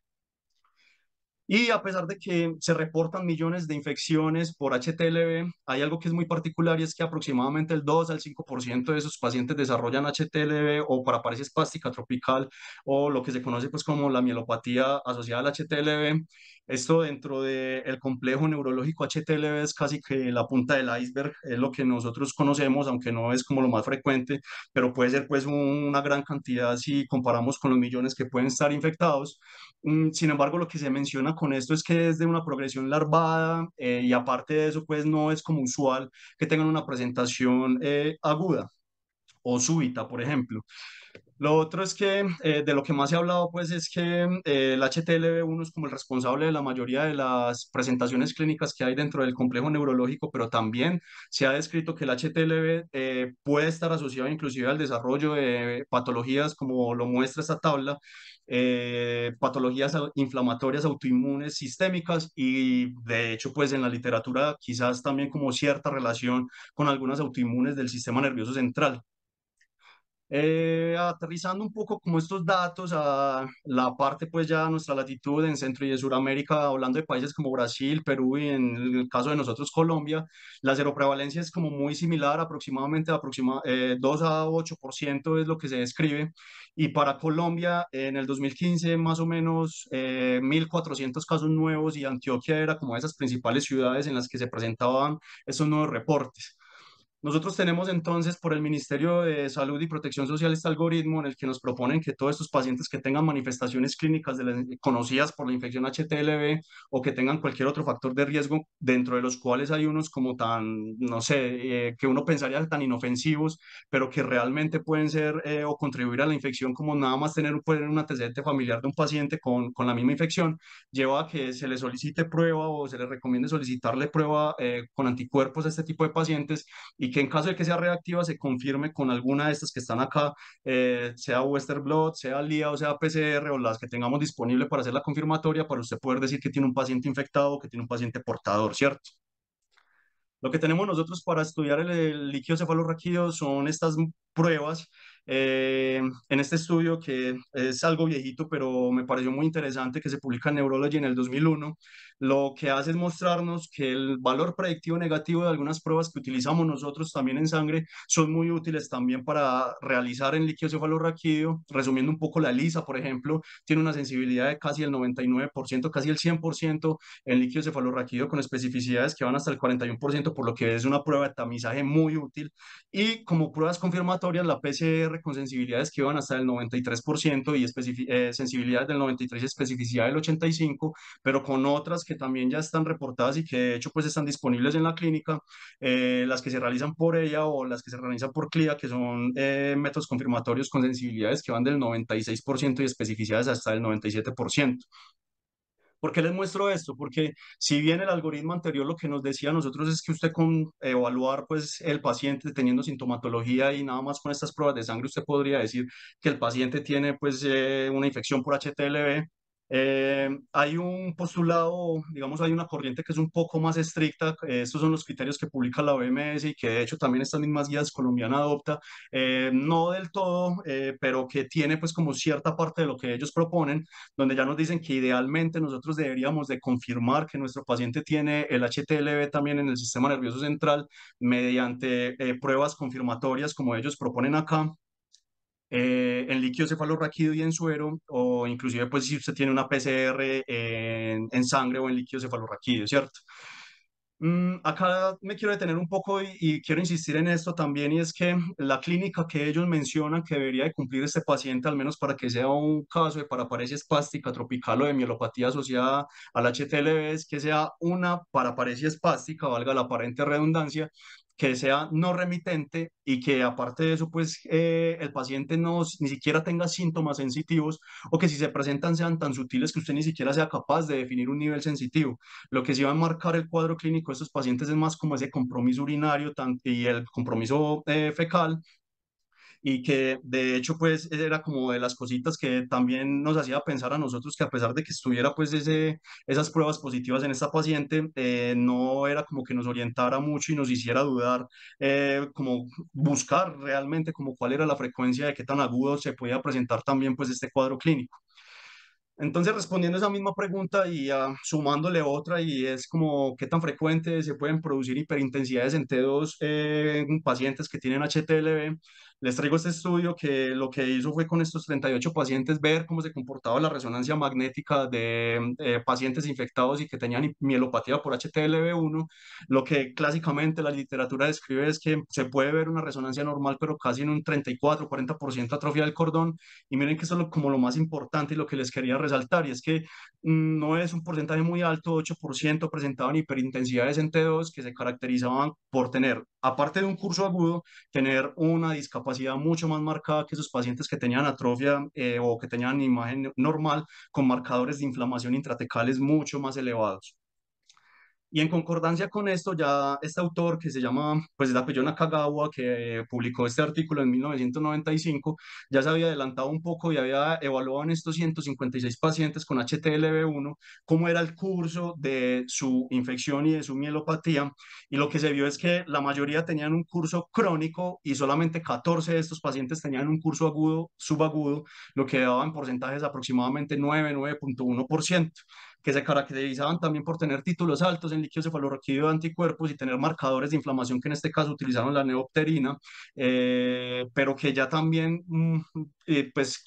Y a pesar de que se reportan millones de infecciones por HTLV, hay algo que es muy particular y es que aproximadamente el 2 al 5% de esos pacientes desarrollan HTLV o paraparesia espástica tropical o lo que se conoce pues como la mielopatía asociada al HTLV. Esto dentro del complejo neurológico HTLV es casi que la punta del iceberg, es lo que nosotros conocemos, aunque no es como lo más frecuente, pero puede ser pues una gran cantidad si comparamos con los millones que pueden estar infectados. Mm, sin embargo, lo que se menciona con esto es que es de una progresión larvada eh, y aparte de eso, pues no es como usual que tengan una presentación eh, aguda o súbita, por ejemplo. Lo otro es que eh, de lo que más se ha hablado pues es que eh, el HTLV1 es como el responsable de la mayoría de las presentaciones clínicas que hay dentro del complejo neurológico, pero también se ha descrito que el HTLV eh, puede estar asociado inclusive al desarrollo de patologías como lo muestra esta tabla, patologías inflamatorias autoinmunes sistémicas y de hecho pues en la literatura quizás también como cierta relación con algunas autoinmunes del sistema nervioso central. Eh, aterrizando un poco como estos datos a la parte pues ya nuestra latitud en Centro y de Suramérica, hablando de países como Brasil, Perú y en el caso de nosotros Colombia, la seroprevalencia es como muy similar, aproximadamente eh, 2 a 8% es lo que se describe y para Colombia en el 2015 más o menos 1.400 eh, casos nuevos y Antioquia era como esas principales ciudades en las que se presentaban esos nuevos reportes. Nosotros tenemos entonces por el Ministerio de Salud y Protección Social este algoritmo en el que nos proponen que todos estos pacientes que tengan manifestaciones clínicas conocidas por la infección HTLV o que tengan cualquier otro factor de riesgo, dentro de los cuales hay unos como tan, no sé, eh, que uno pensaría tan inofensivos, pero que realmente pueden ser eh, o contribuir a la infección como nada más tener un, un antecedente familiar de un paciente con, con, la misma infección, lleva a que se le solicite prueba o se le recomiende solicitarle prueba eh, con anticuerpos a este tipo de pacientes y y que en caso de que sea reactiva se confirme con alguna de estas que están acá, eh, sea Western Blot, sea LIA o sea PCR o las que tengamos disponible para hacer la confirmatoria para usted poder decir que tiene un paciente infectado o que tiene un paciente portador, ¿cierto? Lo que tenemos nosotros para estudiar el, líquido cefalorraquídeo son estas pruebas eh, en este estudio que es algo viejito, pero me pareció muy interesante que se publica en Neurology en el 2001, lo que hace es mostrarnos que el valor predictivo negativo de algunas pruebas que utilizamos nosotros también en sangre son muy útiles también para realizar en líquido cefalorraquídeo. Resumiendo un poco, la lisa, por ejemplo, tiene una sensibilidad de casi el 99%, casi el 100% en líquido cefalorraquídeo con especificidades que van hasta el 41%, por lo que es una prueba de tamizaje muy útil. Y como pruebas confirmatorias, la PCR con sensibilidades que van hasta el 93% y eh, sensibilidades del 93 y especificidad del 85, pero con otras que también ya están reportadas y que de hecho pues están disponibles en la clínica, eh, las que se realizan por ella o las que se realizan por CLIA, que son eh, métodos confirmatorios con sensibilidades que van del 96% y especificidades hasta el 97%. ¿Por qué les muestro esto? Porque si bien el algoritmo anterior lo que nos decía a nosotros es que usted con evaluar pues el paciente teniendo sintomatología y nada más con estas pruebas de sangre usted podría decir que el paciente tiene pues eh, una infección por HTLV, eh, hay un postulado, digamos, hay una corriente que es un poco más estricta. estos son los criterios que publica la OMS y que de hecho también estas mismas guías colombianas adopta. Eh, no del todo, eh, pero que tiene pues como cierta parte de lo que ellos proponen, donde ya nos dicen que idealmente nosotros deberíamos de confirmar que nuestro paciente tiene el HTLV también en el sistema nervioso central mediante pruebas confirmatorias como ellos proponen acá en eh, líquido cefalorraquídeo y en suero, o inclusive pues si usted tiene una PCR en, sangre o en líquido cefalorraquídeo, ¿cierto? Mm, acá me quiero detener un poco y, quiero insistir en esto también, y es que la clínica que ellos mencionan que debería de cumplir este paciente, al menos para que sea un caso de paraparesia espástica tropical o de mielopatía asociada al HTLV, es que sea una paraparesia espástica, valga la aparente redundancia, que sea no remitente y que aparte de eso, pues eh, el paciente no, ni siquiera tenga síntomas sensitivos o que si se presentan sean tan sutiles que usted ni siquiera sea capaz de definir un nivel sensitivo. Lo que sí va a marcar el cuadro clínico de estos pacientes es más como ese compromiso urinario y el compromiso eh, fecal y que de hecho pues era como de las cositas que también nos hacía pensar a nosotros que a pesar de que estuviera pues ese, esas pruebas positivas en esta paciente, eh, no era como que nos orientara mucho y nos hiciera dudar, eh, como buscar realmente como cuál era la frecuencia de qué tan agudo se podía presentar también pues este cuadro clínico. Entonces, respondiendo esa misma pregunta y ah, sumándole otra, y es como qué tan frecuente se pueden producir hiperintensidades en T2 eh, en pacientes que tienen HTLV, les traigo este estudio que lo que hizo fue con estos 38 pacientes ver cómo se comportaba la resonancia magnética de mm, eh, pacientes infectados y que tenían mielopatía por HTLV1. Lo que clásicamente la literatura describe es que se puede ver una resonancia normal, pero casi en un 34-40% atrofia del cordón. Y miren que eso es como lo más importante y lo que les quería resaltar, y es que mm, no es un porcentaje muy alto, 8% presentaban hiperintensidades en T2 que se caracterizaban por tener, aparte de un curso agudo, tener una discapacidad mucho más marcada que sus pacientes que tenían atrofia eh, o que tenían imagen normal, con marcadores de inflamación intratecales mucho más elevados. Y en concordancia con esto, ya este autor que se llama, pues apellido Nakagawa, que publicó este artículo en 1995, ya se había adelantado un poco y había evaluado en estos 156 pacientes con HTLV1 cómo era el curso de su infección y de su mielopatía. Y lo que se vio es que la mayoría tenían un curso crónico y solamente 14 de estos pacientes tenían un curso agudo, subagudo, lo que daba en porcentajes aproximadamente 9, 9.1% que se caracterizaban también por tener títulos altos en líquido cefalorraquídeo de anticuerpos y tener marcadores de inflamación que en este caso utilizaron la neopterina, eh, pero que ya también, mm, eh, pues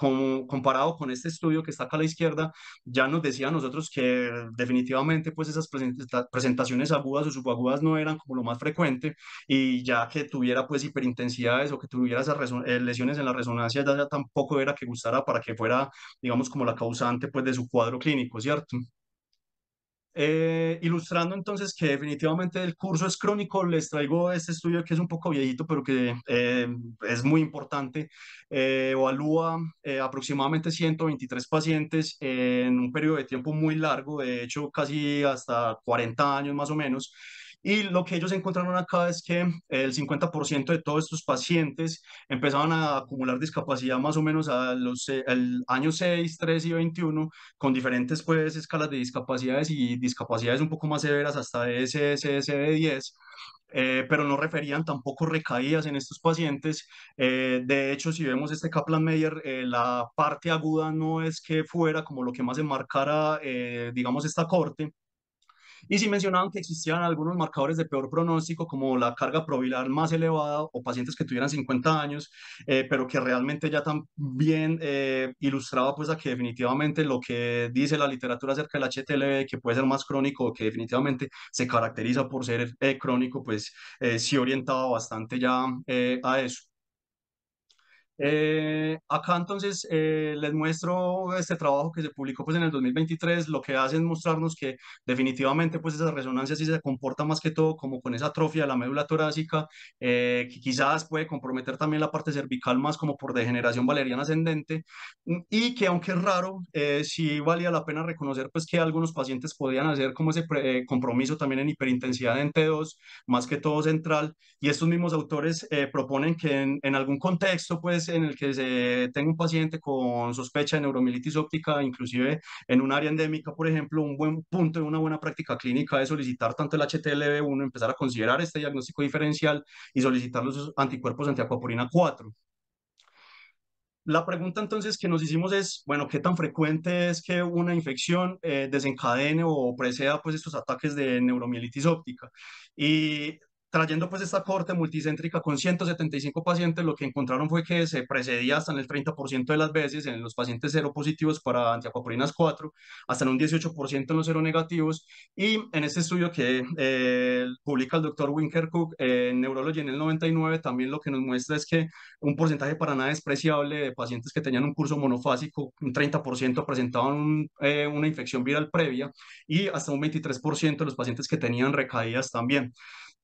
comparado con este estudio que está acá a la izquierda, ya nos decía a nosotros que definitivamente pues esas presentaciones agudas o subagudas no eran como lo más frecuente y ya que tuviera pues hiperintensidades o que tuviera esas eh, lesiones en la resonancia ya tampoco era que gustara para que fuera, digamos, como la causante pues de su cuadro clínico, ¿cierto? Eh, ilustrando entonces que definitivamente el curso es crónico, les traigo este estudio que es un poco viejito, pero que eh, es muy importante. Eh, evalúa aproximadamente 123 pacientes en un periodo de tiempo muy largo, de hecho casi hasta 40 años más o menos. Y lo que ellos encontraron acá es que el 50% de todos estos pacientes empezaban a acumular discapacidad más o menos a los, al año 6, 3 y 21, con diferentes pues, escalas de discapacidades y discapacidades un poco más severas hasta sssb 10. Eh, pero no referían tampoco recaídas en estos pacientes. Eh, de hecho, si vemos este Kaplan-Meier, eh, la parte aguda no es que fuera como lo que más enmarcara, digamos, esta corte, y sí mencionaban que existían algunos marcadores de peor pronóstico, como la carga provilar más elevada o pacientes que tuvieran 50 años, eh, pero que realmente ya también eh, ilustraba pues a que definitivamente lo que dice la literatura acerca del HTLV, que puede ser más crónico o que definitivamente se caracteriza por ser eh, crónico, pues eh, sí orientaba bastante ya a eso. Eh, acá entonces eh, les muestro este trabajo que se publicó pues en el 2023, lo que hace es mostrarnos que definitivamente pues esa resonancia sí se comporta más que todo como con esa atrofia de la médula torácica, eh, que quizás puede comprometer también la parte cervical más como por degeneración valeriana ascendente y que aunque es raro, sí valía la pena reconocer pues que algunos pacientes podían hacer como ese compromiso también en hiperintensidad en T2, más que todo central y estos mismos autores proponen que en, en algún contexto pues en el que se tenga un paciente con sospecha de neuromielitis óptica, inclusive en un área endémica, por ejemplo, un buen punto de una buena práctica clínica es solicitar tanto el HTLV1, empezar a considerar este diagnóstico diferencial y solicitar los anticuerpos antiacuaporina 4. La pregunta entonces que nos hicimos es, bueno, ¿qué tan frecuente es que una infección eh, desencadene o preceda pues estos ataques de neuromielitis óptica? Y trayendo pues esta corte multicéntrica con 175 pacientes, lo que encontraron fue que se precedía hasta en el 30% de las veces en los pacientes seropositivos para antiacuaporinas 4, hasta en un 18% en los seronegativos, y en este estudio que eh, publica el doctor Winker Cook eh, en Neurology en el 99, también lo que nos muestra es que un porcentaje para nada despreciable de pacientes que tenían un curso monofásico, un 30% presentaban eh, una infección viral previa, y hasta un 23% de los pacientes que tenían recaídas también.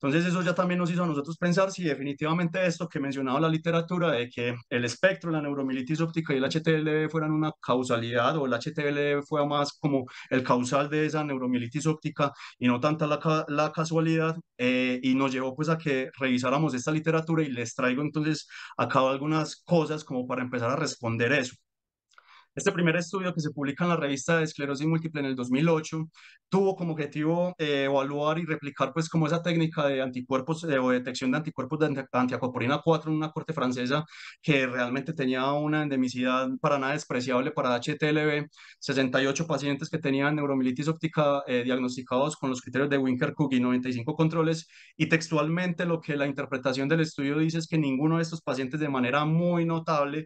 Entonces eso ya también nos hizo a nosotros pensar si definitivamente esto que mencionaba la literatura de que el espectro, la neuromilitis óptica y el HTLV fueran una causalidad o el HTLV fuera más como el causal de esa neuromilitis óptica y no tanta la, la casualidad eh, y nos llevó pues a que revisáramos esta literatura y les traigo entonces acá algunas cosas como para empezar a responder eso. Este primer estudio que se publica en la revista de esclerosis múltiple en el 2008 tuvo como objetivo eh, evaluar y replicar pues como esa técnica de anticuerpos eh, o detección de anticuerpos de antiacoporina 4 en una corte francesa que realmente tenía una endemicidad para nada despreciable para HTLV, 68 pacientes que tenían neuromilitis óptica eh, diagnosticados con los criterios de Winker-Cook y 95 controles y textualmente lo que la interpretación del estudio dice es que ninguno de estos pacientes de manera muy notable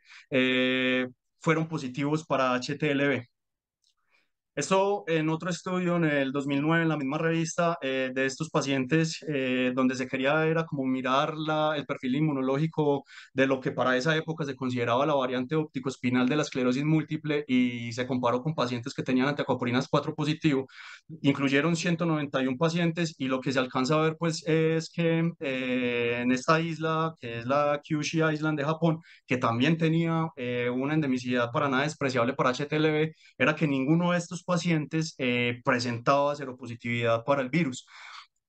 fueron positivos para HTLV. Esto en otro estudio en el 2009, en la misma revista, eh, de estos pacientes, eh, donde se quería era como mirar la, el perfil inmunológico de lo que para esa época se consideraba la variante óptico-espinal de la esclerosis múltiple y se comparó con pacientes que tenían antiacoapolinas 4 positivo. Incluyeron 191 pacientes y lo que se alcanza a ver pues es que eh, en esta isla, que es la Kyushu Island de Japón, que también tenía una endemicidad para nada despreciable para HTLV, era que ninguno de estos pacientes eh, presentaba seropositividad para el virus.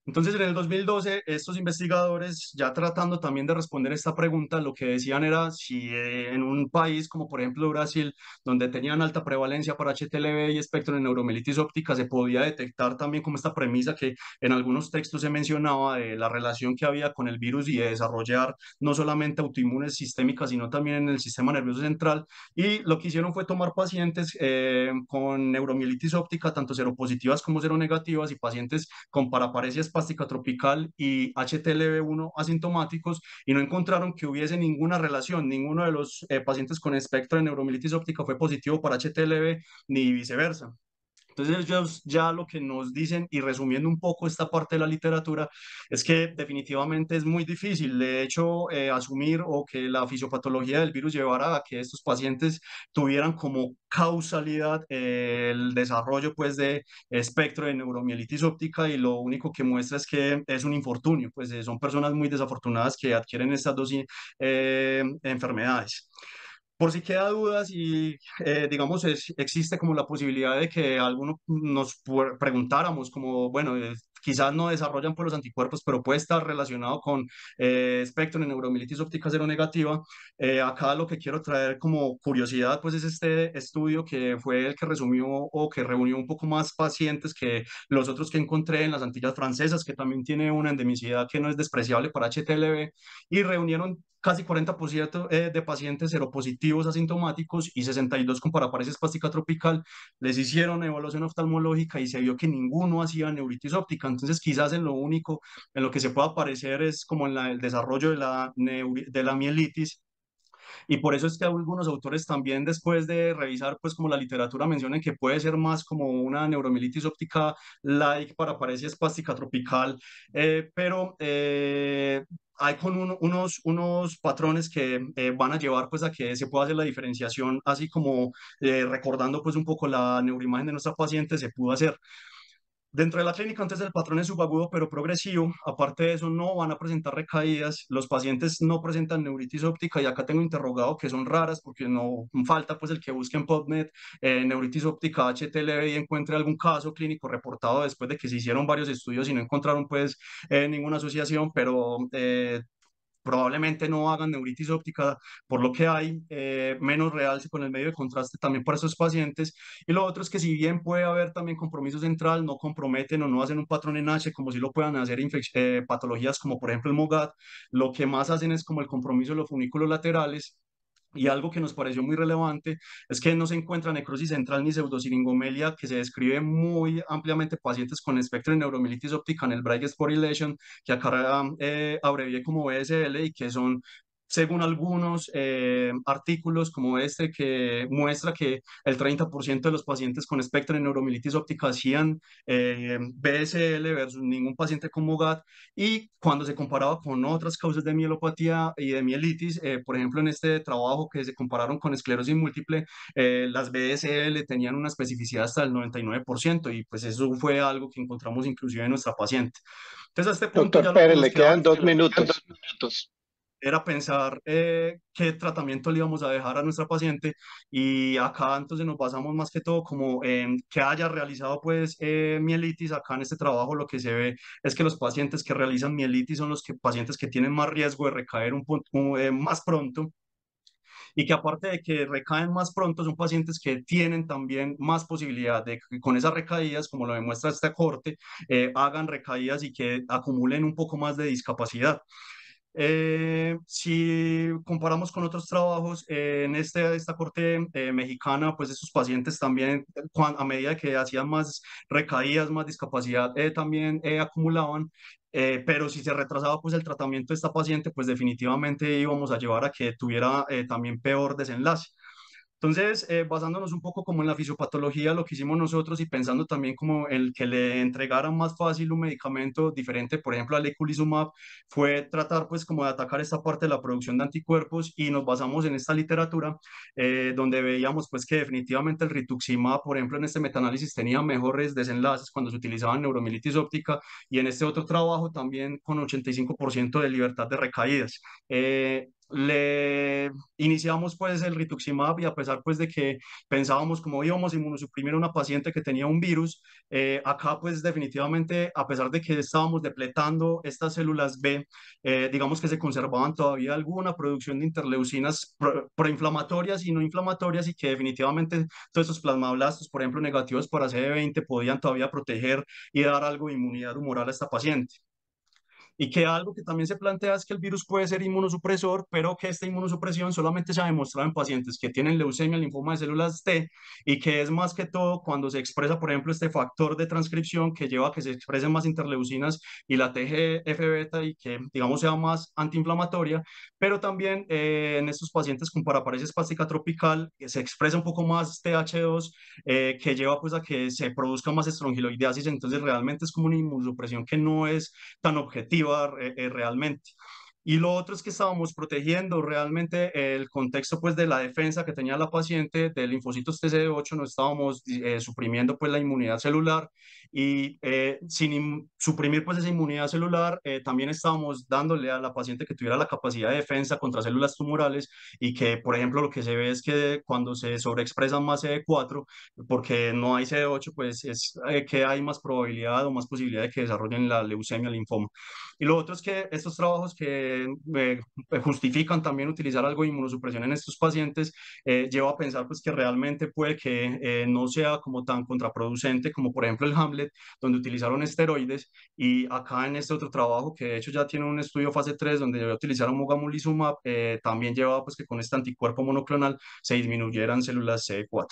Entonces, en el 2012, estos investigadores, ya tratando también de responder esta pregunta, lo que decían era si eh, en un país como por ejemplo Brasil, donde tenían alta prevalencia para HTLV y espectro de neuromielitis óptica, se podía detectar también como esta premisa que en algunos textos se mencionaba de la relación que había con el virus y de desarrollar no solamente autoinmunes sistémicas, sino también en el sistema nervioso central. Y lo que hicieron fue tomar pacientes eh, con neuromielitis óptica, tanto seropositivas como seronegativas, y pacientes con paraparesias espástica tropical y HTLV1 asintomáticos y no encontraron que hubiese ninguna relación. Ninguno de los eh, pacientes con espectro de neuromilitis óptica fue positivo para HTLV ni viceversa. Entonces ellos ya lo que nos dicen, y resumiendo un poco esta parte de la literatura, es que definitivamente es muy difícil, de hecho, eh, asumir o que la fisiopatología del virus llevara a que estos pacientes tuvieran como causalidad eh, el desarrollo pues de espectro de neuromielitis óptica y lo único que muestra es que es un infortunio, pues eh, son personas muy desafortunadas que adquieren estas dos enfermedades. Por si queda dudas y eh, digamos existe como la posibilidad de que alguno nos preguntáramos como, bueno, eh, quizás no desarrollan por los anticuerpos, pero puede estar relacionado con eh, espectro en neuromilitis óptica cero negativa. acá lo que quiero traer como curiosidad pues es este estudio que fue el que resumió o que reunió un poco más pacientes que los otros que encontré en las Antillas francesas, que también tiene una endemicidad que no es despreciable para HTLV y reunieron casi 40% eh, de pacientes seropositivos asintomáticos y 62 con paraparesis espástica tropical les hicieron evaluación oftalmológica y se vio que ninguno hacía neuritis óptica. Entonces, quizás en lo único en lo que se pueda aparecer es como en la, el desarrollo de la, de la mielitis, y por eso es que algunos autores también después de revisar pues como la literatura menciona que puede ser más como una neuromielitis óptica like para paraparesia espástica tropical, eh, pero eh, hay con unos, unos patrones que eh, van a llevar pues a que se pueda hacer la diferenciación, así como eh, recordando pues un poco la neuroimagen de nuestra paciente, se pudo hacer Dentro de la clínica, antes del patrón es subagudo pero progresivo. Aparte de eso, no van a presentar recaídas. Los pacientes no presentan neuritis óptica y acá tengo interrogado que son raras porque no falta pues el que busque en PubMed eh, neuritis óptica HTLV y encuentre algún caso clínico reportado después de que se hicieron varios estudios y no encontraron pues eh, ninguna asociación, pero eh, probablemente no hagan neuritis óptica, por lo que hay eh, menos realce con el medio de contraste también para esos pacientes. Y lo otro es que si bien puede haber también compromiso central, no comprometen o no hacen un patrón en H como si lo puedan hacer eh, patologías como por ejemplo el MOGAD, lo que más hacen es como el compromiso de los funículos laterales y algo que nos pareció muy relevante es que no se encuentra necrosis central ni pseudociringomelia, que se describe muy ampliamente pacientes con espectro de neuromilitis óptica en el Brightest por que acá eh, abrevié como BSL y que son según algunos eh, artículos como este que muestra que el 30% de los pacientes con espectro de neuromielitis óptica hacían eh, BSL versus ningún paciente con MOGAD y cuando se comparaba con otras causas de mielopatía y de mielitis, eh, por ejemplo en este trabajo que se compararon con esclerosis múltiple, las BSL tenían una especificidad hasta el 99% y pues eso fue algo que encontramos inclusive en nuestra paciente. Entonces a este punto... Doctor Pérez, le quedan dos minutos. Dos minutos era pensar eh, qué tratamiento le íbamos a dejar a nuestra paciente y acá entonces nos basamos más que todo como en que haya realizado pues eh, mielitis. Acá en este trabajo lo que se ve es que los pacientes que realizan mielitis son los pacientes que tienen más riesgo de recaer un, punto eh, más pronto y que aparte de que recaen más pronto, son pacientes que tienen también más posibilidad de que con esas recaídas, como lo demuestra esta corte, hagan recaídas y que acumulen un poco más de discapacidad. Eh, si comparamos con otros trabajos eh, en este, esta corte eh, mexicana, pues esos pacientes también, a medida que hacían más recaídas, más discapacidad, eh, también acumulaban. pero si se retrasaba pues el tratamiento de esta paciente, pues definitivamente íbamos a llevar a que tuviera también peor desenlace. Entonces, eh, basándonos un poco como en la fisiopatología, lo que hicimos nosotros y pensando también como el que le entregara más fácil un medicamento diferente, por ejemplo, al eculizumab, fue tratar pues como de atacar esta parte de la producción de anticuerpos y nos basamos en esta literatura eh, donde veíamos pues que definitivamente el rituximab, por ejemplo, en este metanálisis tenía mejores desenlaces cuando se utilizaba en neuromilitis óptica y en este otro trabajo también con 85% de libertad de recaídas. Eh, le iniciamos pues el rituximab y a pesar pues de que pensábamos como íbamos a inmunosuprimir a una paciente que tenía un virus, eh, acá pues definitivamente a pesar de que estábamos depletando estas células B, eh, digamos que se conservaban todavía alguna producción de interleucinas proinflamatorias y no inflamatorias y que definitivamente todos esos plasmablastos, por ejemplo, negativos para CD20 podían todavía proteger y dar algo de inmunidad humoral a esta paciente y que algo que también se plantea es que el virus puede ser inmunosupresor, pero que esta inmunosupresión solamente se ha demostrado en pacientes que tienen leucemia, linfoma de células T y que es más que todo cuando se expresa, por ejemplo, este factor de transcripción que lleva a que se expresen más interleucinas y la TGF beta y que, digamos, sea más antiinflamatoria, pero también eh, en estos pacientes con paraparesia espástica tropical que se expresa un poco más TH2 eh, que lleva pues a que se produzca más estrongiloideasis, entonces realmente es como una inmunosupresión que no es tan objetiva eh, eh, realmente. Y lo otro es que estábamos protegiendo realmente el contexto pues de la defensa que tenía la paciente del linfocitos TCD8, no estábamos eh, suprimiendo pues la inmunidad celular y eh, sin suprimir pues esa inmunidad celular eh, también estábamos dándole a la paciente que tuviera la capacidad de defensa contra células tumorales y que por ejemplo lo que se ve es que cuando se sobreexpresan más CD4 porque no hay CD8 pues es que hay más probabilidad o más posibilidad de que desarrollen la leucemia, linfoma. Y lo otro es que estos trabajos que justifican también utilizar algo de inmunosupresión en estos pacientes, eh, lleva a pensar pues, que realmente puede que eh, no sea como tan contraproducente como por ejemplo el Hamlet, donde utilizaron esteroides y acá en este otro trabajo que de hecho ya tiene un estudio fase 3 donde ya utilizaron mogamulizumab, eh, también llevaba pues que con este anticuerpo monoclonal se disminuyeran células C4.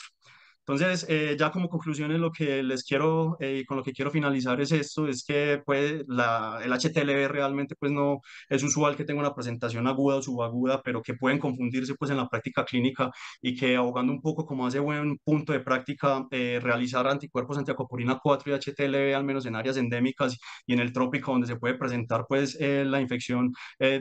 Entonces, eh, ya como conclusiones, lo que les quiero eh, con lo que quiero finalizar es esto, es que pues, el HTLV realmente pues, no es usual que tenga una presentación aguda o subaguda, pero que pueden confundirse pues, en la práctica clínica y que ahogando un poco como hace buen punto de práctica, eh, realizar anticuerpos antiacopurina 4 y HTLV, al menos en áreas endémicas y en el trópico donde se puede presentar pues, la infección,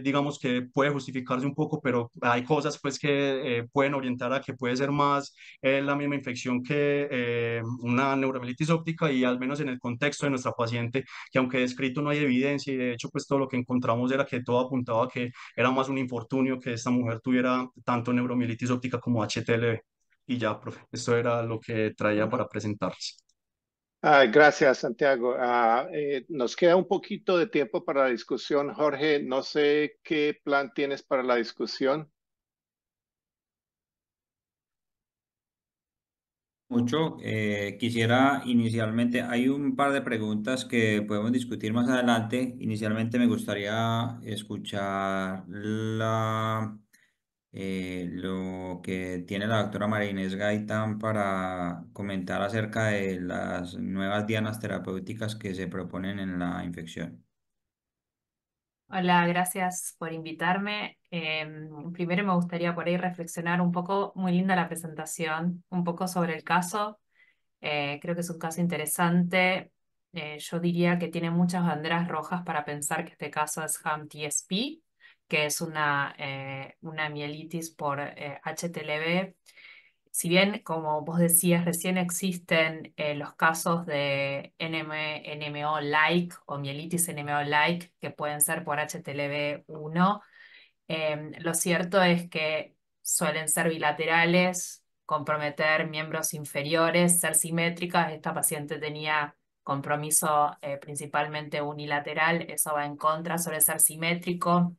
digamos que puede justificarse un poco, pero hay cosas pues, que pueden orientar a que puede ser más la misma infección que eh, una neuromielitis óptica y al menos en el contexto de nuestra paciente, que aunque descrito no hay evidencia y de hecho pues todo lo que encontramos era que todo apuntaba que era más un infortunio que esta mujer tuviera tanto neuromielitis óptica como HTLV. Y ya, profe, esto era lo que traía para presentarse. gracias, Santiago. Ah, eh, nos queda un poquito de tiempo para la discusión. Jorge, no sé qué plan tienes para la discusión. mucho. Eh, quisiera inicialmente, hay un par de preguntas que podemos discutir más adelante. Inicialmente me gustaría escuchar la, eh, lo que tiene la doctora María Inés Gaitán para comentar acerca de las nuevas dianas terapéuticas que se proponen en la infección. Hola, gracias por invitarme. Em, primero me gustaría por ahí reflexionar un poco, muy linda la presentación, un poco sobre el caso. Eh, creo que es un caso interesante. Eh, yo diría que tiene muchas banderas rojas para pensar que este caso es HAM-TSP, que es una, eh, una mielitis por HTLV si bien, como vos decías, recién existen eh, los casos de NMO-like o mielitis NMO-like que pueden ser por HTLV1, em, lo cierto es que suelen ser bilaterales, comprometer miembros inferiores, ser simétricas. Esta paciente tenía compromiso eh, principalmente unilateral, eso va en contra, suele ser simétrico.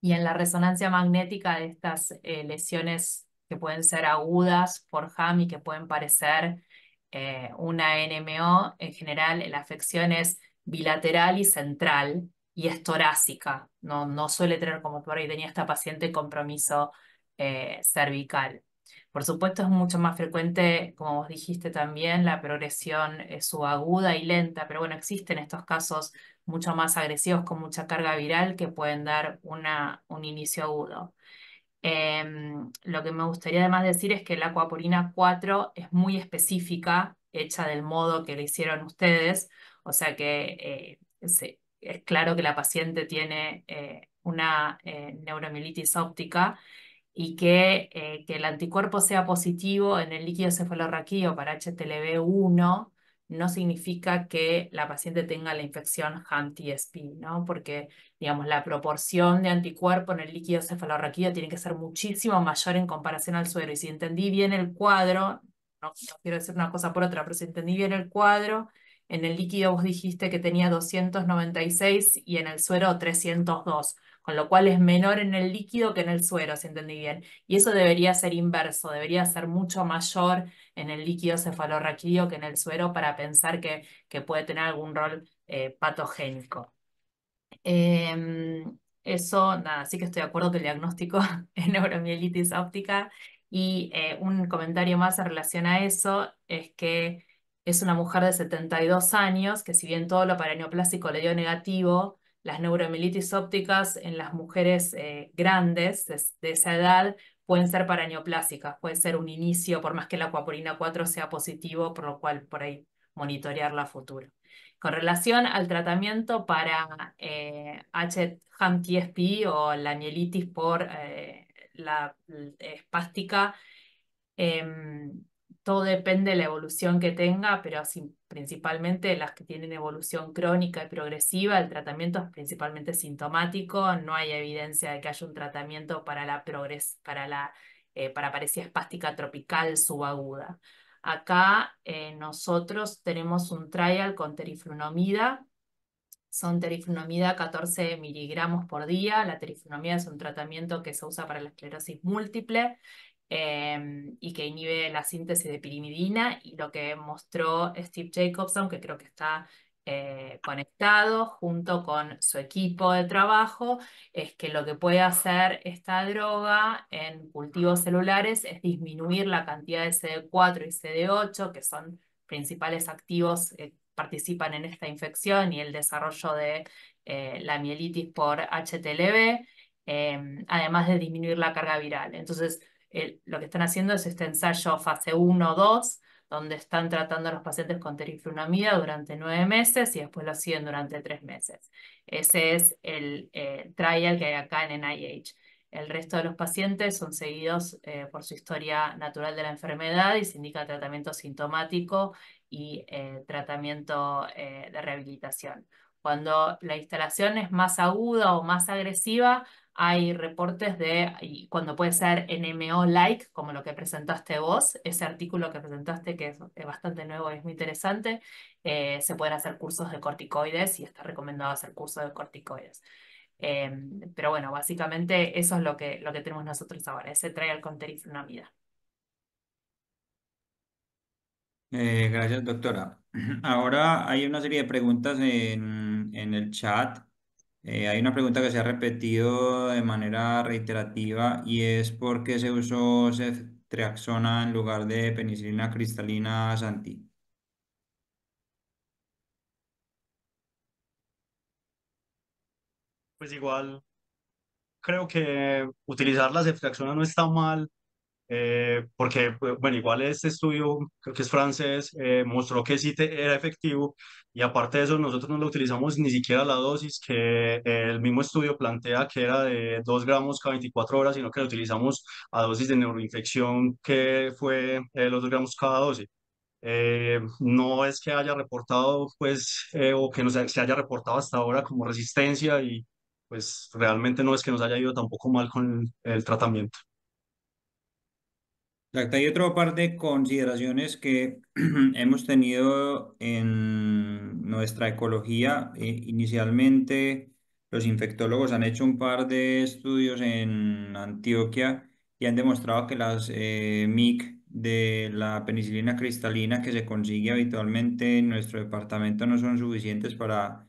Y en la resonancia magnética de estas eh, lesiones que pueden ser agudas por HAM y que pueden parecer eh, una NMO, en general la afección es bilateral y central y es torácica, no, no suele tener como por ahí tenía esta paciente compromiso eh, cervical. Por supuesto es mucho más frecuente, como vos dijiste también, la progresión es eh, subaguda y lenta, pero bueno, existen estos casos mucho más agresivos con mucha carga viral que pueden dar una, un inicio agudo. Em, lo que me gustaría además decir es que la acuapurina 4 es muy específica, hecha del modo que le hicieron ustedes, o sea que eh, es claro que la paciente tiene eh, una eh, neuromielitis óptica y que, que, el anticuerpo sea positivo en el líquido cefalorraquídeo para HTLV1 no significa que la paciente tenga la infección HAM-TSP, ¿no? Porque, digamos, la proporción de anticuerpo en el líquido cefalorraquídeo tiene que ser muchísimo mayor en comparación al suero. Y si entendí bien el cuadro, no, no quiero decir una cosa por otra, pero si entendí bien el cuadro, en el líquido vos dijiste que tenía 296 y en el suero 302 con lo cual es menor en el líquido que en el suero, si entendí bien. Y eso debería ser inverso, debería ser mucho mayor en el líquido cefalorraquídeo que en el suero para pensar que, puede tener algún rol eh, patogénico. Em, eso, nada, sí que estoy de acuerdo con el diagnóstico en neuromielitis óptica. Y eh, un comentario más en relación a eso es que es una mujer de 72 años que si bien todo lo paraneoplástico le dio negativo, las neuromielitis ópticas en las mujeres eh, grandes de, esa edad pueden ser paraneoplásicas, puede ser un inicio, por más que la acuaporina 4 sea positivo, por lo cual por ahí monitorearla a futuro. Con relación al tratamiento para H. Eh, ham o la mielitis por eh, la espástica, em, todo depende de la evolución que tenga, pero principalmente las que tienen evolución crónica y progresiva, el tratamiento es principalmente sintomático, no hay evidencia de que haya un tratamiento para la, progres para la eh, espástica tropical subaguda. Acá eh, nosotros tenemos un trial con teriflunomida, son teriflunomida 14 miligramos por día. La teriflunomida es un tratamiento que se usa para la esclerosis múltiple Em, y que inhibe la síntesis de pirimidina y lo que mostró Steve Jacobson, que creo que está eh, conectado junto con su equipo de trabajo, es que lo que puede hacer esta droga en cultivos celulares es disminuir la cantidad de CD4 y CD8, que son principales activos que participan en esta infección y el desarrollo de eh, la mielitis por HTLV, em, además de disminuir la carga viral. Entonces, lo que están haciendo es este ensayo fase 1 o 2, donde están tratando a los pacientes con teriflunamida durante nueve meses y después lo siguen durante tres meses. Ese es el eh, trial que hay acá en NIH. El resto de los pacientes son seguidos eh, por su historia natural de la enfermedad y se indica tratamiento sintomático y eh, tratamiento de rehabilitación. Cuando la instalación es más aguda o más agresiva, hay reportes de cuando puede ser NMO-like, como lo que presentaste vos, ese artículo que presentaste que es bastante nuevo y es muy interesante, eh, se pueden hacer cursos de corticoides y está recomendado hacer cursos de corticoides. Em, pero bueno, básicamente eso es lo que, lo que tenemos nosotros ahora, ese trial con terifenamida. Eh, gracias, doctora. Ahora hay una serie de preguntas en, en el chat. Eh, hay una pregunta que se ha repetido de manera reiterativa y es por qué se usó ceftriaxona en lugar de penicilina cristalina Santi. Pues igual, creo que utilizar la ceftriaxona no está mal eh, porque, pues, bueno, igual este estudio, creo que es francés, eh, mostró que sí era efectivo y aparte de eso nosotros no lo utilizamos ni siquiera la dosis que el mismo estudio plantea que era de 2 gramos cada 24 horas, sino que lo utilizamos a dosis de neuroinfección que fue eh, los 2 gramos cada dosis. no es que haya reportado, pues, o que se haya reportado hasta ahora como resistencia y pues realmente no es que nos haya ido tampoco mal con el tratamiento. Exacto. Hay otro par de consideraciones que hemos tenido en nuestra ecología. Eh, inicialmente, los infectólogos han hecho un par de estudios en Antioquia y han demostrado que las eh, MIC de la penicilina cristalina que se consigue habitualmente en nuestro departamento no son suficientes para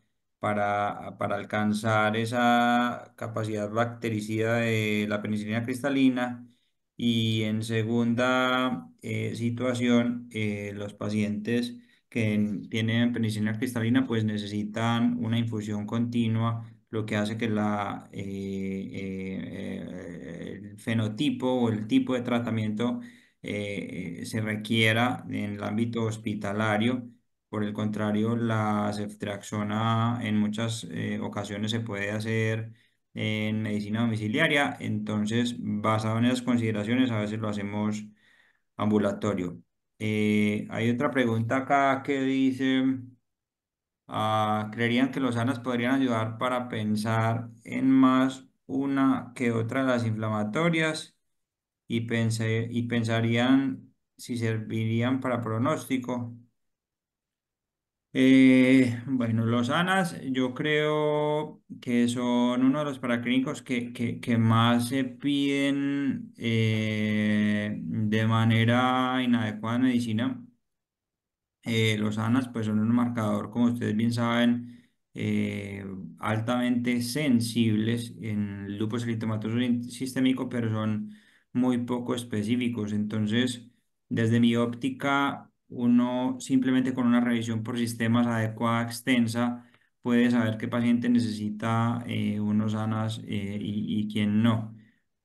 alcanzar esa capacidad bactericida de la penicilina cristalina y en segunda eh, situación, eh, los pacientes que tienen penicilina cristalina pues necesitan una infusión continua, lo que hace que la, eh, el fenotipo o el tipo de tratamiento se requiera en el ámbito hospitalario. Por el contrario, la ceftriaxona en muchas ocasiones se puede hacer en medicina domiciliaria. Entonces, basado en esas consideraciones, a veces lo hacemos ambulatorio. Eh, hay otra pregunta acá que dice, ah, ¿creerían que los ANAS podrían ayudar para pensar en más una que otra de las inflamatorias? y pensarían si servirían para pronóstico. Eh, bueno, los ANAs yo creo que son uno de los paraclínicos que, que, más se piden eh, de manera inadecuada en medicina. Eh, los ANAs pues son un marcador, como ustedes bien saben, altamente sensibles en lupus eritematoso sistémico, pero son muy poco específicos. Entonces, desde mi óptica, uno simplemente con una revisión por sistemas adecuada, extensa, puede saber qué paciente necesita eh, unos ANAS eh, y, quién no.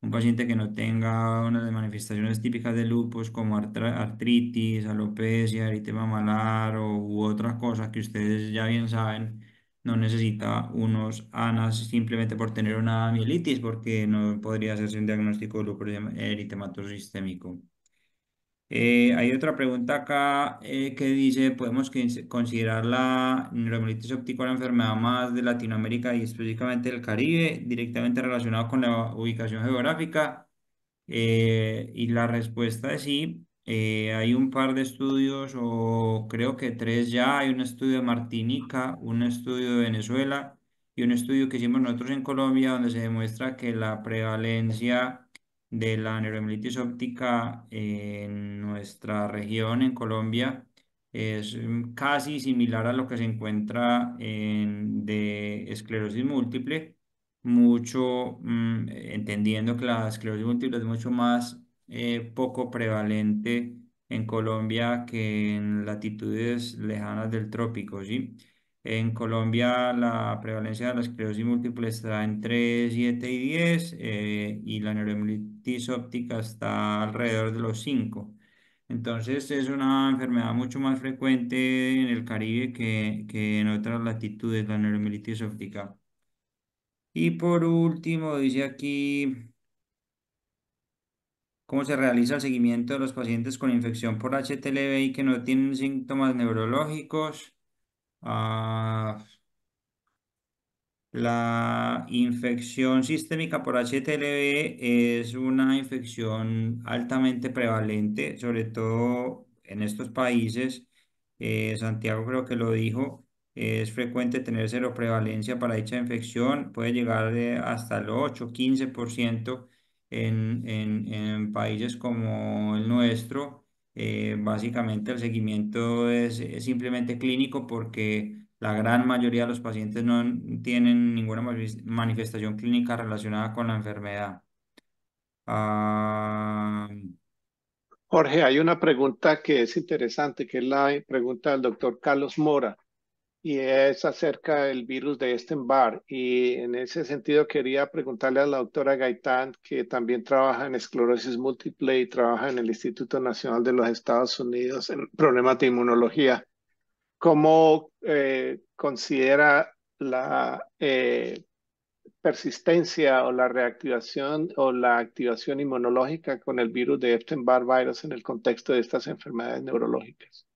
Un paciente que no tenga unas manifestaciones típicas de lupus como artritis, alopecia, eritema malar u otras cosas que ustedes ya bien saben, no necesita unos ANAS simplemente por tener una mielitis porque no podría hacerse un diagnóstico de lupus eritematoso sistémico. Eh, hay otra pregunta acá eh, que dice, ¿podemos considerar la neuromielitis óptica la enfermedad más de Latinoamérica y específicamente del Caribe, directamente relacionada con la ubicación geográfica? Eh, y la respuesta es sí. hay un par de estudios, o creo que tres ya. Hay un estudio de Martinica, un estudio de Venezuela y un estudio que hicimos nosotros en Colombia, donde se demuestra que la prevalencia de la neuromielitis óptica en nuestra región, en Colombia, es mm, casi similar a lo que se encuentra en, de esclerosis múltiple, mucho mm, entendiendo que la esclerosis múltiple es mucho más eh, poco prevalente en Colombia que en latitudes lejanas del trópico, ¿sí? En Colombia la prevalencia de la esclerosis múltiple está entre 7 y 10 eh, y la neuromielitis óptica está alrededor de los 5. Entonces es una enfermedad mucho más frecuente en el Caribe que, en otras latitudes, la neuromielitis óptica. Y por último, dice aquí cómo se realiza el seguimiento de los pacientes con infección por HTLV y que no tienen síntomas neurológicos. Ah, la infección sistémica por HTLV es una infección altamente prevalente, sobre todo en estos países. Eh, Santiago creo que lo dijo, es frecuente tener cero prevalencia para dicha infección, puede llegar eh, hasta el 8, 15% en, en, en países como el nuestro. Eh, básicamente el seguimiento es, simplemente clínico porque la gran mayoría de los pacientes no tienen ninguna manifestación clínica relacionada con la enfermedad. Ah, Jorge, hay una pregunta que es interesante, que es la pregunta del doctor Carlos Mora y es acerca del virus de epstein Y en ese sentido quería preguntarle a la doctora Gaitán, que también trabaja en esclerosis múltiple y trabaja en el Instituto Nacional de los Estados Unidos en problemas de inmunología, ¿cómo eh, considera la eh, persistencia o la reactivación o la activación inmunológica con el virus de Epstein-Barr virus en el contexto de estas enfermedades neurológicas?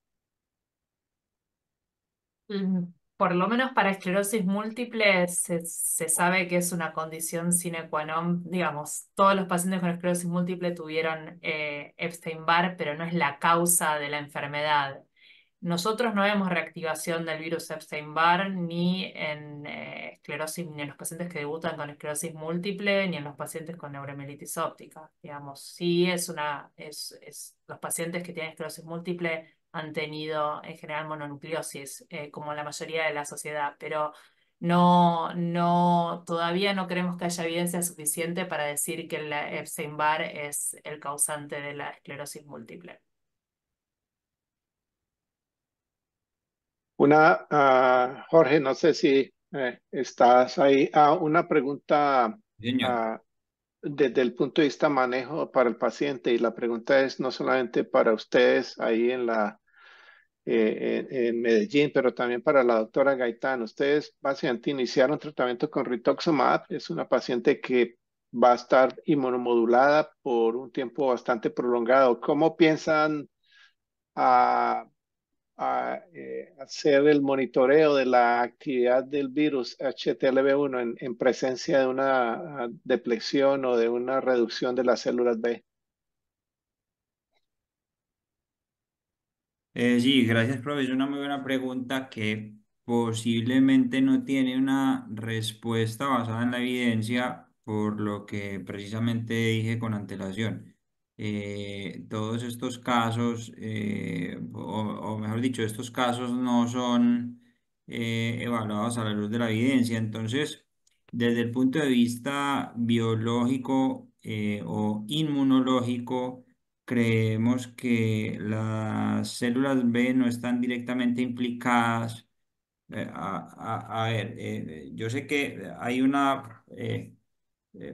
Mm, por lo menos para esclerosis múltiple se, sabe que es una condición sine qua non, digamos, todos los pacientes con esclerosis múltiple tuvieron eh, Epstein-Barr, pero no es la causa de la enfermedad. Nosotros no vemos reactivación del virus Epstein-Barr ni en eh, esclerosis, ni en los pacientes que debutan con esclerosis múltiple, ni en los pacientes con neuromelitis óptica. Digamos, sí es una, es los pacientes que tienen esclerosis múltiple han tenido en general mononucleosis, eh, como la mayoría de la sociedad, pero no, no, todavía no creemos que haya evidencia suficiente para decir que la Epstein-Barr es el causante de la esclerosis múltiple. Una, ah, Jorge, no sé si eh, estás ahí. Ah, una pregunta ah, desde el punto de vista manejo para el paciente y la pregunta es no solamente para ustedes ahí en la eh, eh, en Medellín, pero también para la doctora Gaitán. Ustedes básicamente iniciaron tratamiento con rituximab. Es una paciente que va a estar inmunomodulada por un tiempo bastante prolongado. ¿Cómo piensan a, ah, ah, eh, hacer el monitoreo de la actividad del virus HTLV1 en, presencia de una ah, depresión o de una reducción de las células B? Eh, sí, gracias, profesor. una muy buena pregunta que posiblemente no tiene una respuesta basada en la evidencia, por lo que precisamente dije con antelación. Eh, todos estos casos, eh, o, mejor dicho, estos casos no son evaluados a la luz de la evidencia. Entonces, desde el punto de vista biológico o inmunológico, creemos que las células B no están directamente implicadas. Eh, a, ver, eh, yo sé que hay una eh,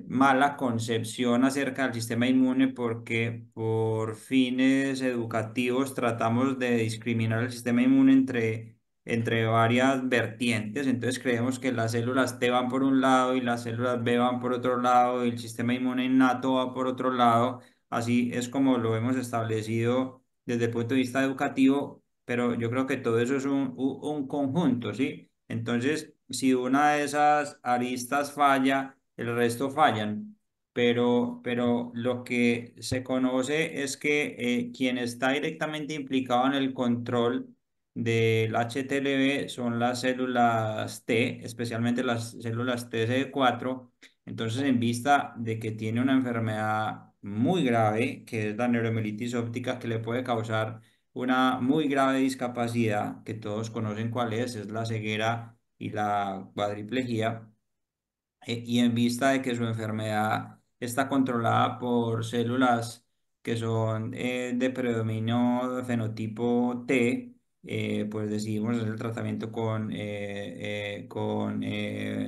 mala concepción acerca del sistema inmune porque por fines educativos tratamos de discriminar el sistema inmune entre, entre varias vertientes. Entonces creemos que las células T van por un lado y las células B van por otro lado y el sistema inmune innato va por otro lado. Así es como lo hemos establecido desde el punto de vista educativo, pero yo creo que todo eso es un, un conjunto, ¿sí? Entonces, si una de esas aristas falla, el resto fallan. Pero, pero lo que se conoce es que eh, quien está directamente implicado en el control del HTLV son las células T, especialmente las células TCD4. Entonces, en vista de que tiene una enfermedad muy grave, que es la neuromielitis óptica, que le puede causar una muy grave discapacidad, que todos conocen cuál es, es la ceguera y la quadriplegia eh, y en vista de que su enfermedad está controlada por células que son eh, de predominio fenotipo T, eh, pues decidimos hacer el tratamiento con, con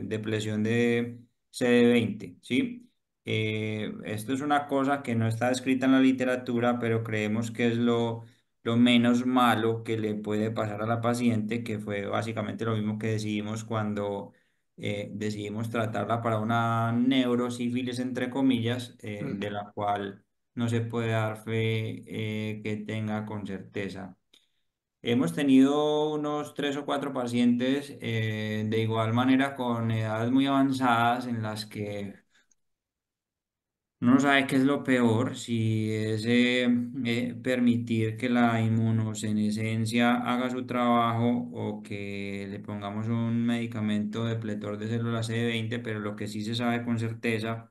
depresión de CD20, ¿sí? Eh, esto es una cosa que no está escrita en la literatura, pero creemos que es lo, lo menos malo que le puede pasar a la paciente, que fue básicamente lo mismo que decidimos cuando eh, decidimos tratarla para una neurosífilis, entre comillas, eh, mm. de la cual no se puede dar fe que tenga con certeza. Hemos tenido unos tres o cuatro pacientes de igual manera con edades muy avanzadas en las que no sabe qué es lo peor, si es eh, eh, permitir que la inmunosenescencia haga su trabajo o que le pongamos un medicamento depletor de células c 20 pero lo que sí se sabe con certeza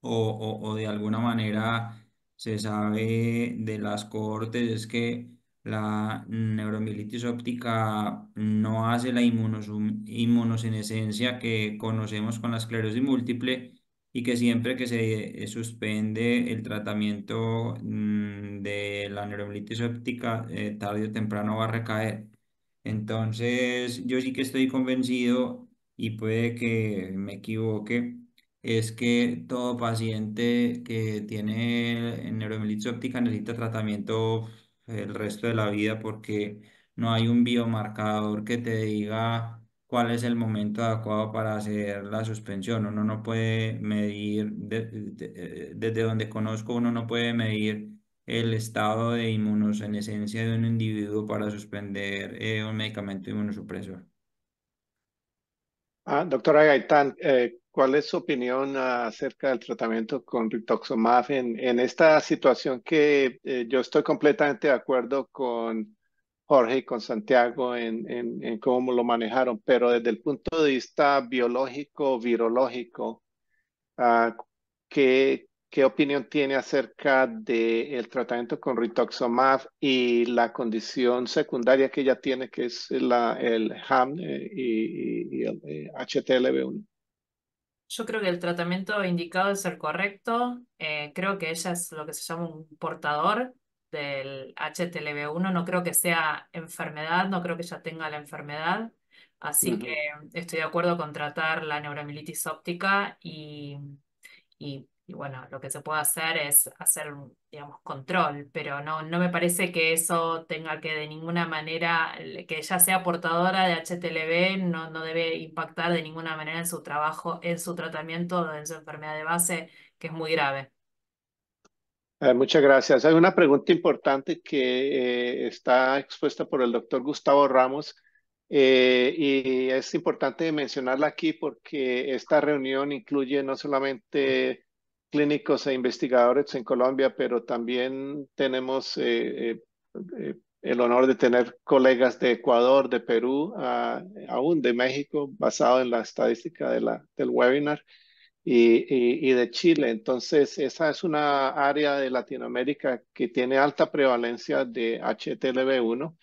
o, de alguna manera se sabe de las cortes es que la neuromielitis óptica no hace la inmunosenescencia que conocemos con la esclerosis múltiple, y que siempre que se eh, suspende el tratamiento mm, de la neuromilitis óptica, eh, tarde o temprano va a recaer. Entonces, yo sí que estoy convencido, y puede que me equivoque, es que todo paciente que tiene neuromilitis óptica necesita tratamiento el resto de la vida porque no hay un biomarcador que te diga cuál es el momento adecuado para hacer la suspensión. Uno no puede medir, eh, desde donde conozco, uno no puede medir el estado de esencia de un individuo para suspender eh, un medicamento inmunosupresor. Ah, doctora Gaitán, eh, ¿cuál es su opinión acerca del tratamiento con rituximab en, esta situación que yo estoy completamente de acuerdo con Jorge y con Santiago en, en, cómo lo manejaron, pero desde el punto de vista biológico, virológico, ah, ¿qué, ¿qué, opinión tiene acerca del el tratamiento con rituximab y la condición secundaria que ella tiene, que es la, el HAM e y, el HTLV1? Eh, Yo creo que el tratamiento indicado es el correcto. Eh, creo que ella es lo que se llama un portador del HTLV1, no creo que sea enfermedad, no creo que ya tenga la enfermedad, así que estoy de acuerdo con tratar la neuromilitis óptica y, y, bueno, lo que se puede hacer es hacer, digamos, control, pero no, me parece que eso tenga que de ninguna manera, que ella sea portadora de HTLV, no, no debe impactar de ninguna manera en su trabajo, en su tratamiento, o en su enfermedad de base, que es muy grave. Eh, muchas gracias. Hay una pregunta importante que eh, está expuesta por el doctor Gustavo Ramos eh, y es importante mencionarla aquí porque esta reunión incluye no solamente clínicos e investigadores en Colombia, pero también tenemos el honor de tener colegas de Ecuador, de Perú, ah, aún de México, basado en la estadística de la, del webinar y, de Chile. Entonces, esa es una área de Latinoamérica que tiene alta prevalencia de HTLV1.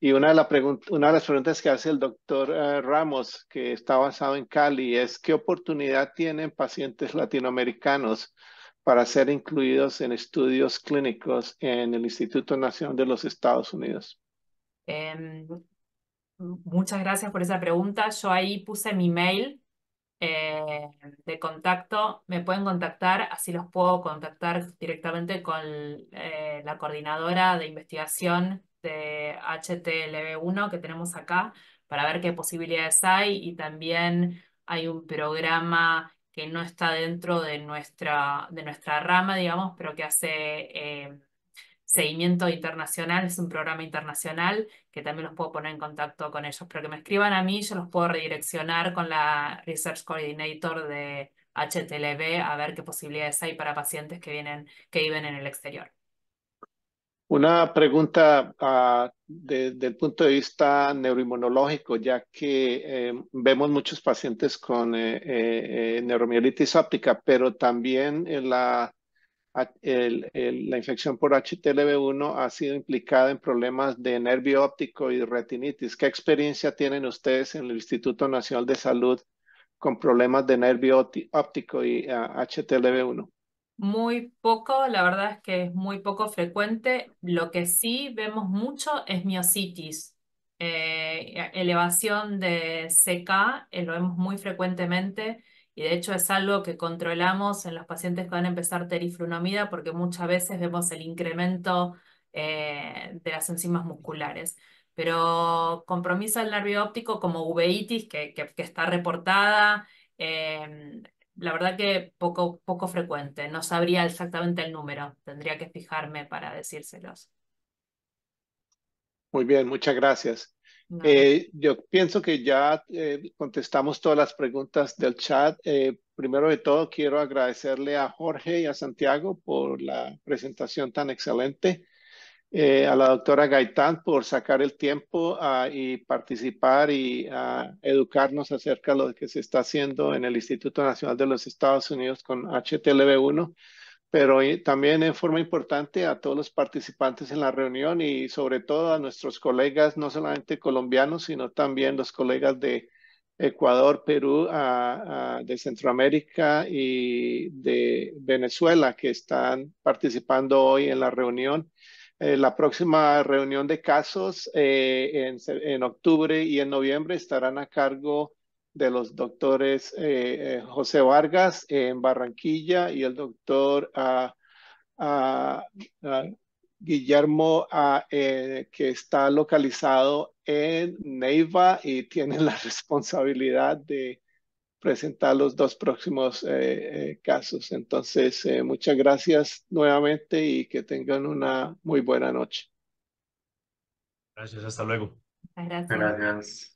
Y una de, una de las preguntas que hace el doctor eh, Ramos, que está basado en Cali, es qué oportunidad tienen pacientes latinoamericanos para ser incluidos en estudios clínicos en el Instituto Nacional de los Estados Unidos. Em, muchas gracias por esa pregunta. Yo ahí puse mi mail eh, de contacto, me pueden contactar, así los puedo contactar directamente con eh, la coordinadora de investigación de HTLB1 que tenemos acá para ver qué posibilidades hay y también hay un programa que no está dentro de nuestra, de nuestra rama, digamos, pero que hace eh, Seguimiento Internacional, es un programa internacional que también los puedo poner en contacto con ellos, pero que me escriban a mí, yo los puedo redireccionar con la Research Coordinator de HTLB a ver qué posibilidades hay para pacientes que, vienen, que viven en el exterior. Una pregunta desde ah, el punto de vista neuroinmunológico, ya que eh, vemos muchos pacientes con eh, eh, neuromielitis óptica, pero también en la la infección por HTLV1 ha sido implicada en problemas de nervio óptico y retinitis. ¿Qué experiencia tienen ustedes en el Instituto Nacional de Salud con problemas de nervio óptico y HTLV1? Ah, muy poco, la verdad es que es muy poco frecuente. Lo que sí vemos mucho es miocitis. Eh, elevación de CK, eh, lo vemos muy frecuentemente y de hecho es algo que controlamos en los pacientes que van a empezar teriflunomida porque muchas veces vemos el incremento eh, de las enzimas musculares. Pero compromiso al nervio óptico como uveitis que, está reportada, eh, la verdad que poco, poco frecuente. No sabría exactamente el número, tendría que fijarme para decírselos. Muy bien, muchas gracias. Eh, yo pienso que ya eh, contestamos todas las preguntas del chat. Eh, primero de todo, quiero agradecerle a Jorge y a Santiago por la presentación tan excelente, a la doctora Gaitán por sacar el tiempo ah, y participar y ah, educarnos acerca de lo que se está haciendo en el Instituto Nacional de los Estados Unidos con htlv 1 pero eh, también en forma importante a todos los participantes en la reunión y sobre todo a nuestros colegas, no solamente colombianos, sino también los colegas de Ecuador, Perú, de Centroamérica y de Venezuela que están participando hoy en la reunión. Eh, la próxima reunión de casos eh, en, en octubre y en noviembre estarán a cargo de los doctores eh, eh, José Vargas en Barranquilla y el doctor ah, ah, ah, Guillermo, eh, que está localizado en Neiva y tiene la responsabilidad de presentar los dos próximos casos. Entonces, muchas gracias nuevamente y que tengan una muy buena noche. Gracias, hasta luego. gracias.